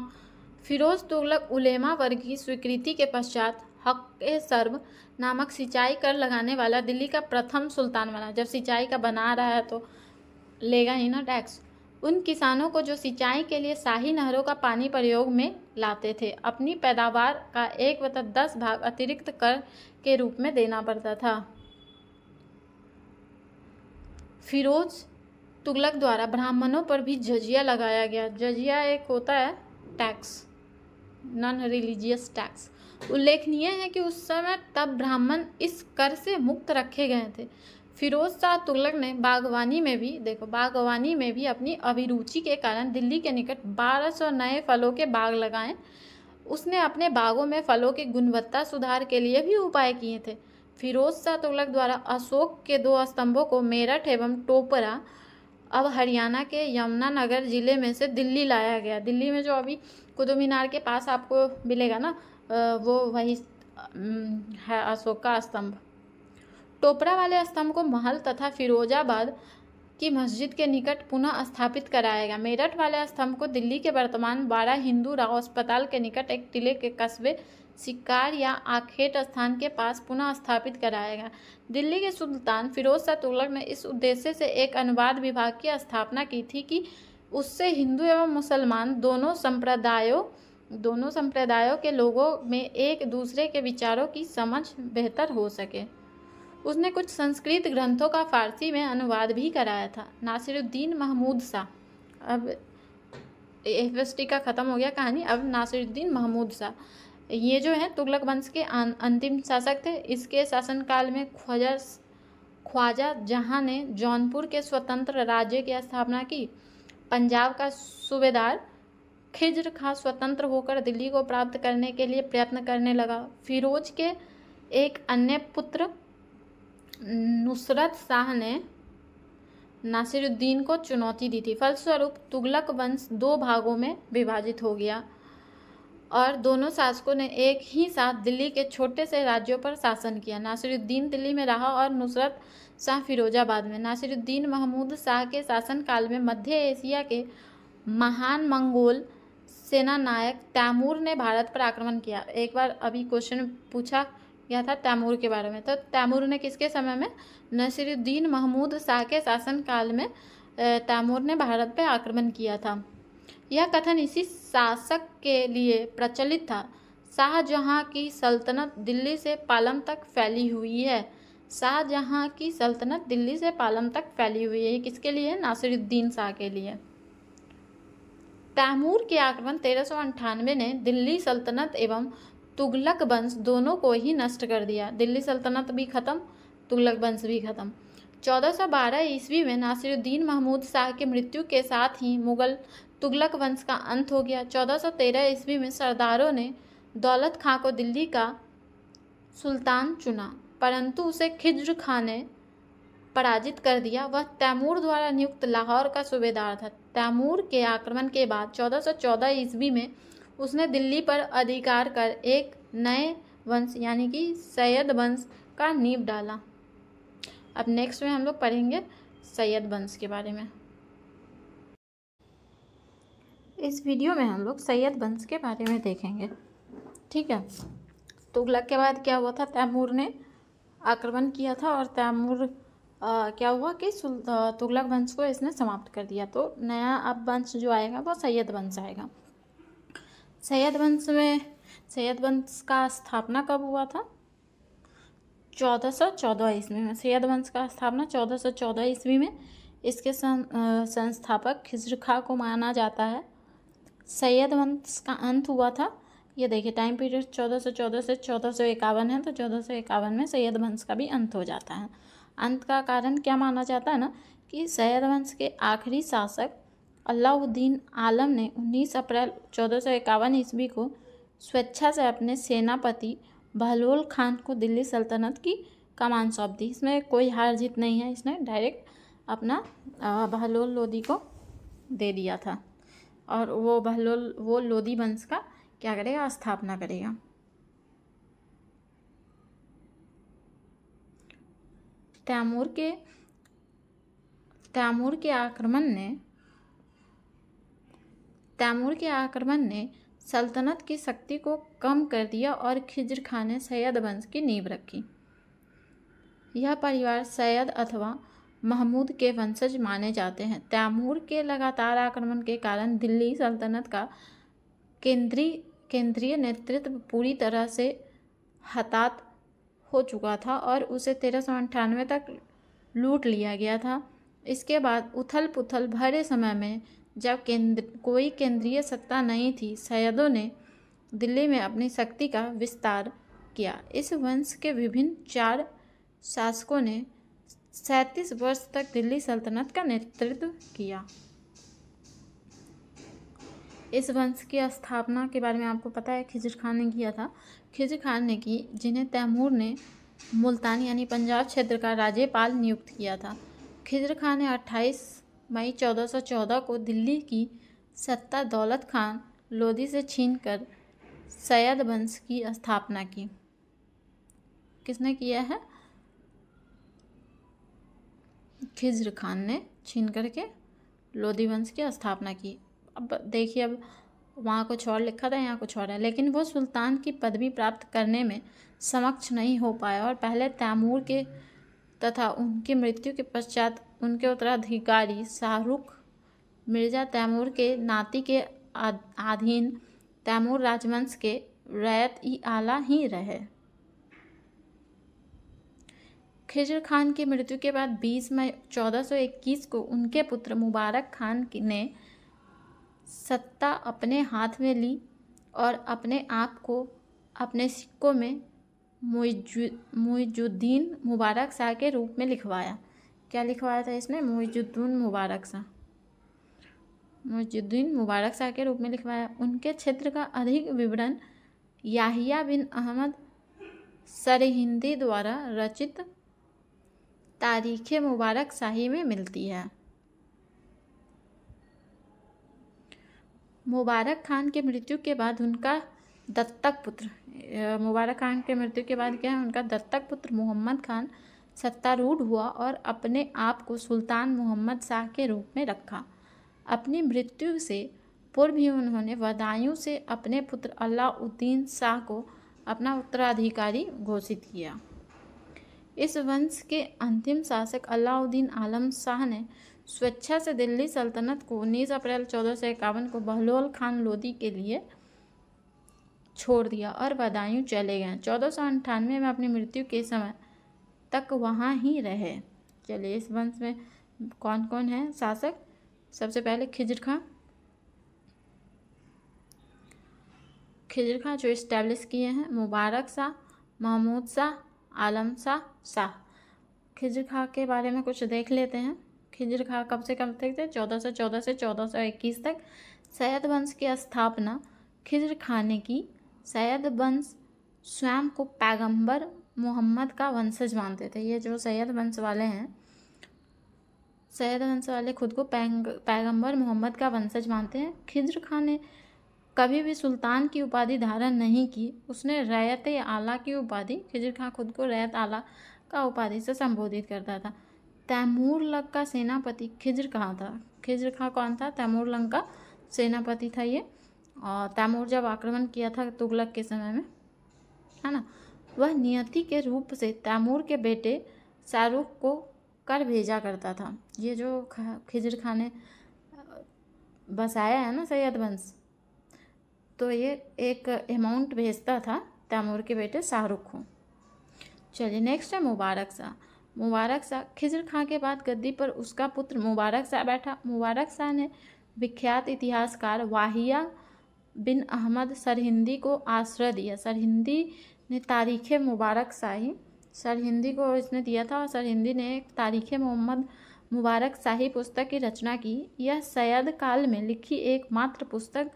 फिरोज तुगलक उलेमा वर्ग की स्वीकृति के पश्चात हक सर्व नामक सिंचाई कर लगाने वाला दिल्ली का प्रथम सुल्तान बना जब सिंचाई का बना रहा है तो लेगा ही ना टैक्स उन किसानों को जो सिंचाई के लिए शाही नहरों का पानी प्रयोग में लाते थे अपनी पैदावार का एक व दस भाग अतिरिक्त कर के रूप में देना पड़ता था फिरोज तुगलक द्वारा ब्राह्मणों पर भी जजिया लगाया गया जजिया एक होता है टैक्स नॉन रिलीजियस टैक्स उल्लेखनीय है कि उस समय तब ब्राह्मण इस कर से मुक्त रखे गए थे फिरोज शाह तुगलक ने बागवानी में भी देखो बागवानी में भी अपनी अभिरुचि के कारण दिल्ली के निकट 1200 नए फलों के बाग लगाए उसने अपने बागों में फलों की गुणवत्ता सुधार के लिए भी उपाय किए थे फिरोज शाह तुगलक द्वारा अशोक के दो स्तंभों को मेरठ एवं टोपरा अब हरियाणा के यमुनानगर ज़िले में से दिल्ली लाया गया दिल्ली में जो अभी कुतुब मीनार के पास आपको मिलेगा ना वो वही है अशोक का स्तंभ टोपरा वाले स्तंभ को महल तथा फिरोजाबाद की मस्जिद के निकट पुनः स्थापित कराएगा मेरठ वाले स्तंभ को दिल्ली के वर्तमान बारह हिंदू राव अस्पताल के निकट एक टिले के कस्बे शिकार या आखेट स्थान के पास पुनः स्थापित कराएगा दिल्ली के सुल्तान फिरोज शाह तुगलक ने इस उद्देश्य से एक अनुवाद विभाग की स्थापना की थी कि उससे हिंदू एवं मुसलमान दोनों संप्रदायों दोनों संप्रदायों के लोगों में एक दूसरे के विचारों की समझ बेहतर हो सके उसने कुछ संस्कृत ग्रंथों का फारसी में अनुवाद भी कराया था नासिरुद्दीन महमूद शाह अब एफएसटी का ख़त्म हो गया कहानी अब नासिरुद्दीन महमूद शाह ये जो है तुगलक वंश के अं-, अंतिम शासक थे इसके शासनकाल में ख्वाजा ख्वाजा जहां ने जौनपुर के स्वतंत्र राज्य की स्थापना की पंजाब का सूबेदार खिजर खां स्वतंत्र होकर दिल्ली को प्राप्त करने के लिए प्रयत्न करने लगा फिरोज के एक अन्य पुत्र नुसरत शाह ने नासिरुद्दीन को चुनौती दी थी फलस्वरूप तुगलक वंश दो भागों में विभाजित हो गया और दोनों शासकों ने एक ही साथ दिल्ली के छोटे से राज्यों पर शासन किया नासिरुद्दीन दिल्ली में रहा और नुसरत शाह फिरोजाबाद में नासिरुद्दीन महमूद शाह के शासनकाल में मध्य एशिया के महान मंगोल सेना नायक तैमूर ने भारत पर आक्रमण किया एक बार अभी क्वेश्चन पूछा यह था तैमूर के बारे में तो तैमूर ने किसके समय में नसरुद्दीन महमूद शाह के शासनकाल में तैमूर ने भारत पर आक्रमण किया था यह कथन इसी शासक के लिए प्रचलित था शाहजहाँ की सल्तनत दिल्ली से पालम तक फैली हुई है शाहजहाँ की सल्तनत दिल्ली से पालम तक फैली हुई है किसके लिए नासिरुद्दीन शाह के लिए तैमूर के आक्रमण तेरह ने दिल्ली सल्तनत एवं तुगलक वंश दोनों को ही नष्ट कर दिया दिल्ली सल्तनत भी ख़त्म तुगलक वंश भी ख़त्म 1412 ईस्वी में नासिरुद्दीन महमूद शाह की मृत्यु के साथ ही मुगल तुगलक वंश का अंत हो गया 1413 ईस्वी में सरदारों ने दौलत खां को दिल्ली का सुल्तान चुना परंतु उसे खिज्र खां ने पराजित कर दिया वह तैमूर द्वारा नियुक्त लाहौर का सूबेदार था तैमूर के आक्रमण के बाद 1414 ईस्वी में उसने दिल्ली पर अधिकार कर एक नए वंश यानी कि सैयद वंश का नींव डाला अब नेक्स्ट में हम लोग पढ़ेंगे सैयद वंश के बारे में इस वीडियो में हम लोग सैयद वंश के बारे में देखेंगे ठीक है तुगलक के बाद क्या हुआ था तैमूर ने आक्रमण किया था और तैमूर आ, क्या हुआ कि तुगलक वंश को इसने समाप्त कर दिया तो नया अब वंश जो आएगा वो सैयद वंश आएगा सैयद वंश में सैयद वंश का स्थापना कब हुआ था चौदह सौ चौदह ईस्वी में सैयद वंश का स्थापना चौदह सौ चौदह ईस्वी में इसके सं, आ, संस्थापक खिज्र खा को माना जाता है सैयद वंश का अंत हुआ था ये देखिए टाइम पीरियड चौदह सौ चौदह से चौदह सौ इक्यावन है तो चौदह सौ इक्यावन में सैयद वंश का भी अंत हो जाता है अंत का कारण क्या माना जाता है ना कि सैयद वंश के आखिरी शासक अलाउद्दीन आलम ने 19 अप्रैल चौदह ईस्वी को स्वेच्छा से अपने सेनापति बहलोल खान को दिल्ली सल्तनत की कमान सौंप दी इसमें कोई हार जीत नहीं है इसने डायरेक्ट अपना बहलोल लोदी को दे दिया था और वो बहलोल वो लोदी वंश का क्या करेगा स्थापना करेगा तैमूर के तैमूर के आक्रमण ने तैमूर के आक्रमण ने सल्तनत की शक्ति को कम कर दिया और खिजर खान ने सैयद वंश की नींव रखी यह परिवार सैयद अथवा महमूद के वंशज माने जाते हैं तैमूर के लगातार आक्रमण के कारण दिल्ली सल्तनत का केंद्रीय केंद्रीय नेतृत्व पूरी तरह से हतात हो चुका था और उसे तेरह सौ अंठानवे तक लूट लिया गया था इसके बाद उथल पुथल भरे समय में जब केंद्र कोई केंद्रीय सत्ता नहीं थी सैयदों ने दिल्ली में अपनी शक्ति का विस्तार किया इस वंश के विभिन्न चार शासकों ने सैंतीस वर्ष तक दिल्ली सल्तनत का नेतृत्व किया इस वंश की स्थापना के बारे में आपको पता है खिजर खान ने किया था खिजर खान ने की जिन्हें तैमूर ने मुल्तान यानी पंजाब क्षेत्र का राज्यपाल नियुक्त किया था खिजर खान ने अट्ठाईस मई 1414 को दिल्ली की सत्ता दौलत खान लोधी से छीन कर सैयद वंश की स्थापना की किसने किया है खिज्र खान ने छीन करके लोधी वंश की स्थापना की अब देखिए अब वहाँ कुछ और लिखा था यहाँ कुछ और है लेकिन वो सुल्तान की पदवी प्राप्त करने में समक्ष नहीं हो पाया और पहले तैमूर के तथा उनकी मृत्यु के पश्चात उनके उत्तराधिकारी शाहरुख मिर्जा तैमूर के नाती के अधीन तैमूर राजवंश के रैत ई आला ही रहे खिजर खान की मृत्यु के बाद 20 मई 1421 को उनके पुत्र मुबारक खान ने सत्ता अपने हाथ में ली और अपने आप को अपने सिक्कों में मुजुद्दीन मुबारक शाह के रूप में लिखवाया क्या लिखवाया था इसमें मुहिजुद्दीन मुबारक शाह मुहिजुद्दीन मुबारक शाह के रूप में लिखवाया उनके क्षेत्र का अधिक विवरण याहिया बिन अहमद सरहिंदी द्वारा रचित तारीख मुबारक शाही में मिलती है मुबारक खान के मृत्यु के बाद उनका दत्तक पुत्र मुबारक खान के मृत्यु के बाद क्या है उनका दत्तक पुत्र मोहम्मद खान सत्तारूढ़ हुआ और अपने आप को सुल्तान मोहम्मद शाह के रूप में रखा अपनी मृत्यु से पूर्व ही उन्होंने वदायूं से अपने पुत्र अलाउद्दीन शाह को अपना उत्तराधिकारी घोषित किया इस वंश के अंतिम शासक अलाउद्दीन आलम शाह ने स्वेच्छा से दिल्ली सल्तनत को 19 अप्रैल चौदह को बहलोल खान लोधी के लिए छोड़ दिया और बदायूं चले गए चौदह में अपनी मृत्यु के समय तक वहाँ ही रहे चलिए इस वंश में कौन कौन है शासक सबसे पहले खिजर खां खिजर खां जो इस्टेब्लिश किए हैं मुबारक शाह महमूद शाह आलम शाह शाह खिजर खां के बारे में कुछ देख लेते हैं खिजर खां कब से कब तक थे चौदह सौ चौदह से चौदह सौ इक्कीस तक सैयद वंश की स्थापना खिजर खाने की सैयद वंश स्वयं को पैगंबर मोहम्मद का वंशज मानते थे ये जो सैयद वंश वाले हैं सैयद वंश वाले खुद को पैंग पैगम्बर मोहम्मद का वंशज मानते हैं खिज्र खां ने कभी भी सुल्तान की उपाधि धारण नहीं की उसने रैत आला की उपाधि खिजर खां खुद को रैत आला का उपाधि से संबोधित करता था तैमूर लग का सेनापति खिजर खां था खिजर खां कौन था तैमूर लंग का सेनापति था ये और तैमूर जब आक्रमण किया था तुगलक के समय में है ना वह नियति के रूप से तैमूर के बेटे शाहरुख को कर भेजा करता था ये जो खिजर खां ने बसाया है ना सैयद वंश तो ये एक अमाउंट भेजता था तैमूर के बेटे शाहरुख को चलिए नेक्स्ट है मुबारक शाह मुबारक शाह खिजर खां के बाद गद्दी पर उसका पुत्र मुबारक शाह बैठा मुबारक शाह ने विख्यात इतिहासकार वाहिया बिन अहमद सरहिंदी को आश्रय दिया सरहिंदी ने तारीख़ मुबारक शाही सर हिंदी को इसने दिया था और सर हिंदी ने तारीख़ मोहम्मद मुबारक शाही पुस्तक की रचना की यह सैयद काल में लिखी एकमात्र पुस्तक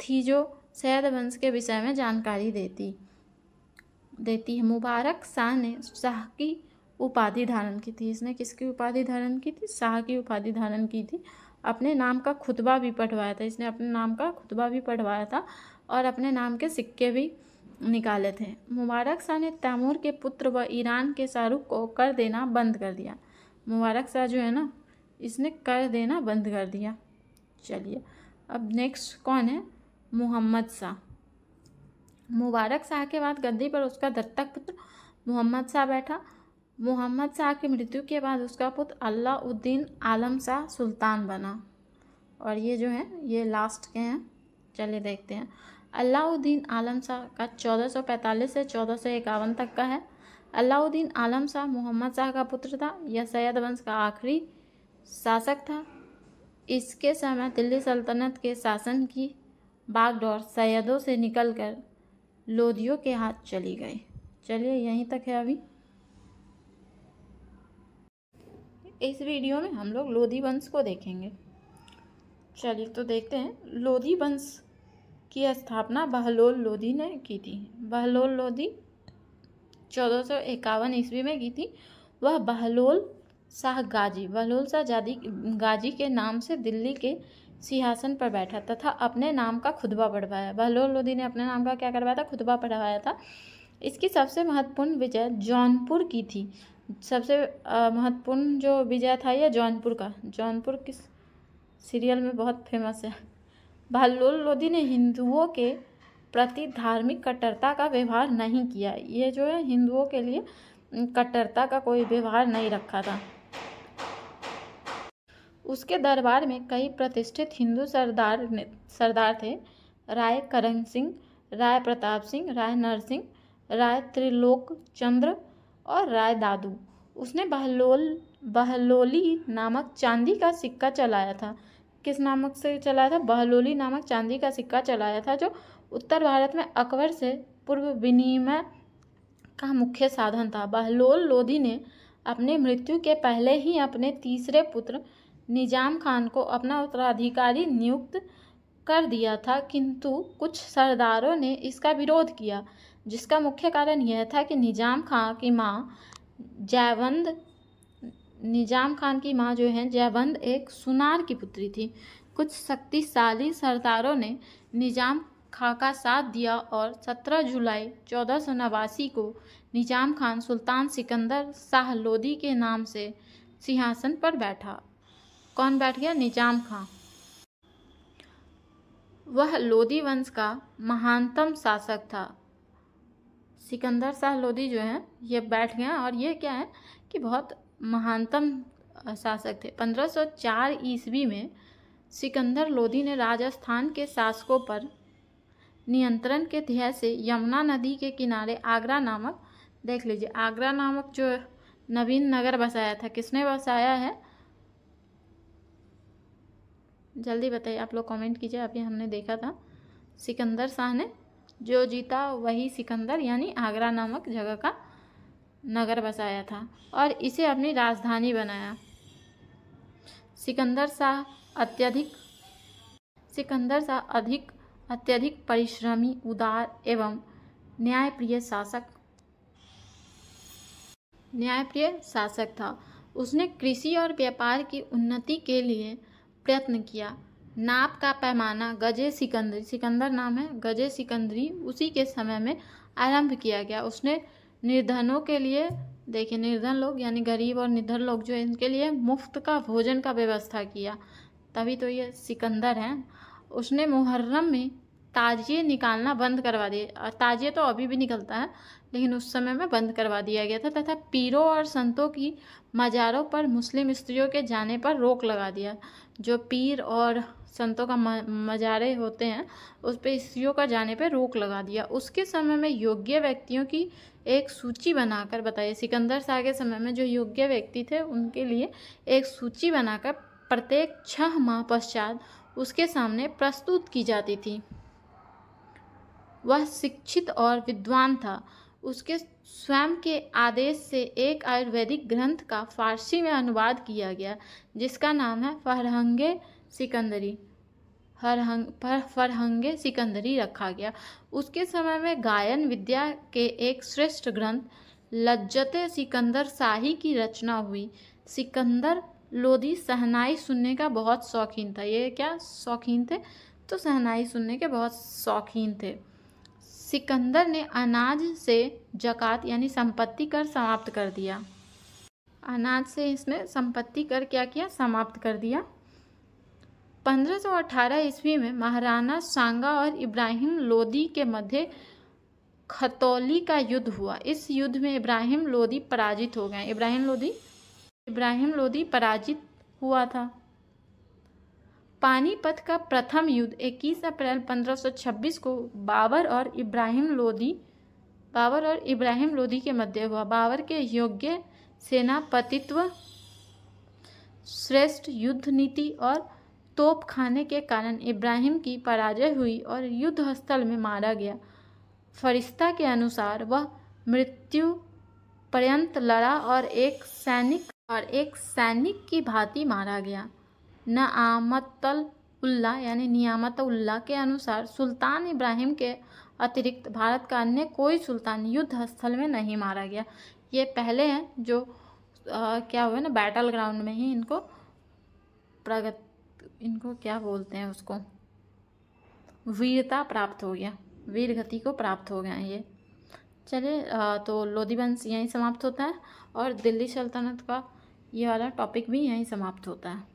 थी जो सैयद वंश के विषय में जानकारी देती देती है मुबारक शाह ने शाह की उपाधि धारण की थी इसने किसकी उपाधि धारण की थी शाह की उपाधि धारण की थी अपने नाम का खुतबा भी पढ़वाया था इसने अपने नाम का खुतबा भी पढ़वाया था और अपने नाम के सिक्के भी निकाले थे मुबारक शाह ने तैमूर के पुत्र व ईरान के शाहरुख को कर देना बंद कर दिया मुबारक शाह जो है ना इसने कर देना बंद कर दिया चलिए अब नेक्स्ट कौन है मोहम्मद शाह मुबारक शाह के बाद गद्दी पर उसका दत्तक पुत्र मोहम्मद शाह बैठा मोहम्मद शाह की मृत्यु के बाद उसका पुत्र अलाउद्दीन आलम शाह सुल्तान बना और ये जो है ये लास्ट के हैं चलिए देखते हैं अलाउद्दीन आलम शाह का 1445 से चौदह तक का है अलाउद्दीन आलम शाह मोहम्मद शाह का पुत्र था यह सैयद वंश का आखिरी शासक था इसके समय दिल्ली सल्तनत के शासन की बागडोर सैयदों से निकलकर लोधियों के हाथ चली गई चलिए यहीं तक है अभी इस वीडियो में हम लोग लोधी वंश को देखेंगे चलिए तो देखते हैं लोधी वंश की स्थापना बहलोल लोधी ने की थी बहलोल लोधी चौदह सौ इक्यावन ईस्वी में की थी वह बहलोल शाह गाजी बहलोल शाह जादी गाजी के नाम से दिल्ली के सिंहासन पर बैठा तथा अपने नाम का खुतबा पढ़वाया बहलोल लोधी ने अपने नाम का क्या करवाया था खुतबा पढ़वाया था इसकी सबसे महत्वपूर्ण विजय जौनपुर की थी सबसे महत्वपूर्ण जो विजय था यह जौनपुर का जौनपुर किस सीरियल में बहुत फेमस है बहलोल लोधी ने हिंदुओं के प्रति धार्मिक कट्टरता का व्यवहार नहीं किया ये जो है हिंदुओं के लिए कट्टरता का कोई व्यवहार नहीं रखा था उसके दरबार में कई प्रतिष्ठित हिंदू सरदार ने सरदार थे राय करण सिंह राय प्रताप सिंह राय नरसिंह राय त्रिलोक चंद्र और राय दादू उसने बहलोल बहलोली नामक चांदी का सिक्का चलाया था किस नामक से चलाया था बहलोली नामक चांदी का सिक्का चलाया था जो उत्तर भारत में अकबर से पूर्व विनिमय का मुख्य साधन था बहलोल लोधी ने अपने मृत्यु के पहले ही अपने तीसरे पुत्र निजाम खान को अपना उत्तराधिकारी नियुक्त कर दिया था किंतु कुछ सरदारों ने इसका विरोध किया जिसका मुख्य कारण यह था कि निजाम खां की माँ जयवंद निजाम खान की माँ जो है जयवंद एक सुनार की पुत्री थी कुछ शक्तिशाली सरदारों ने निजाम खां का साथ दिया और 17 जुलाई चौदह को निजाम खान सुल्तान सिकंदर शाह लोधी के नाम से सिंहासन पर बैठा कौन बैठ गया निजाम खां वह लोधी वंश का महानतम शासक था सिकंदर शाह लोधी जो है ये बैठ गए और ये क्या है कि बहुत महानतम शासक थे 1504 ईस्वी में सिकंदर लोधी ने राजस्थान के शासकों पर नियंत्रण के ध्यय से यमुना नदी के किनारे आगरा नामक देख लीजिए आगरा नामक जो नवीन नगर बसाया था किसने बसाया है जल्दी बताइए आप लोग कमेंट कीजिए अभी हमने देखा था सिकंदर शाह ने जो जीता वही सिकंदर यानी आगरा नामक जगह का नगर बसाया था और इसे अपनी राजधानी बनाया सिकंदर शाह अत्यधिक सिकंदर शाह अधिक अत्यधिक परिश्रमी उदार एवं न्यायप्रिय शासक न्यायप्रिय शासक था उसने कृषि और व्यापार की उन्नति के लिए प्रयत्न किया नाप का पैमाना गजे सिकंदरी सिकंदर नाम है गजे सिकंदरी उसी के समय में आरंभ किया गया उसने निर्धनों के लिए देखिए निर्धन लोग यानी गरीब और निर्धन लोग जो इनके लिए मुफ्त का भोजन का व्यवस्था किया तभी तो ये सिकंदर हैं उसने मुहर्रम में ताजिए निकालना बंद करवा दिए ताजिए तो अभी भी निकलता है लेकिन उस समय में बंद करवा दिया गया था तथा पीरों और संतों की मज़ारों पर मुस्लिम स्त्रियों के जाने पर रोक लगा दिया जो पीर और संतों का मज़ारे होते हैं उस पर स्त्रियों का जाने पर रोक लगा दिया उसके समय में योग्य व्यक्तियों की एक सूची बनाकर बताइए सिकंदर शाह के समय में जो योग्य व्यक्ति थे उनके लिए एक सूची बनाकर प्रत्येक छह माह पश्चात उसके सामने प्रस्तुत की जाती थी वह शिक्षित और विद्वान था उसके स्वयं के आदेश से एक आयुर्वेदिक ग्रंथ का फारसी में अनुवाद किया गया जिसका नाम है फरहंगे सिकंदरी फरहंग फरहंगे सिकंदरी रखा गया उसके समय में गायन विद्या के एक श्रेष्ठ ग्रंथ लज्जत सिकंदर शाही की रचना हुई सिकंदर लोधी सहनाई सुनने का बहुत शौकीन था ये क्या शौकीन थे तो सहनाई सुनने के बहुत शौकीन थे सिकंदर ने अनाज से जक़ात यानी संपत्ति कर समाप्त कर दिया अनाज से इसमें संपत्ति कर क्या किया समाप्त कर दिया 1518 ईस्वी में महाराणा सांगा और इब्राहिम लोदी के मध्य खतौली का युद्ध हुआ इस युद्ध में इब्राहिम लोदी पराजित हो गए इब्राहिम लोदी इब्राहिम लोदी पराजित हुआ था पानीपत का प्रथम युद्ध 21 अप्रैल 1526 को बाबर और इब्राहिम लोदी बाबर और इब्राहिम लोदी के मध्य हुआ बाबर के योग्य सेनापतित्व श्रेष्ठ युद्ध नीति और तोप खाने के कारण इब्राहिम की पराजय हुई और युद्ध स्थल में मारा गया फरिश्ता के अनुसार वह मृत्यु पर्यंत लड़ा और एक सैनिक और एक सैनिक की भांति मारा गया नआमतल उल्ला यानी नियामत उल्ला के अनुसार सुल्तान इब्राहिम के अतिरिक्त भारत का अन्य कोई सुल्तान युद्ध स्थल में नहीं मारा गया ये पहले हैं जो आ, क्या हुए ना बैटल ग्राउंड में ही इनको प्रगत इनको क्या बोलते हैं उसको वीरता प्राप्त हो गया वीर गति को प्राप्त हो गया ये चलिए तो लोधीवंश यहीं समाप्त होता है और दिल्ली सल्तनत का ये वाला टॉपिक भी यहीं समाप्त होता है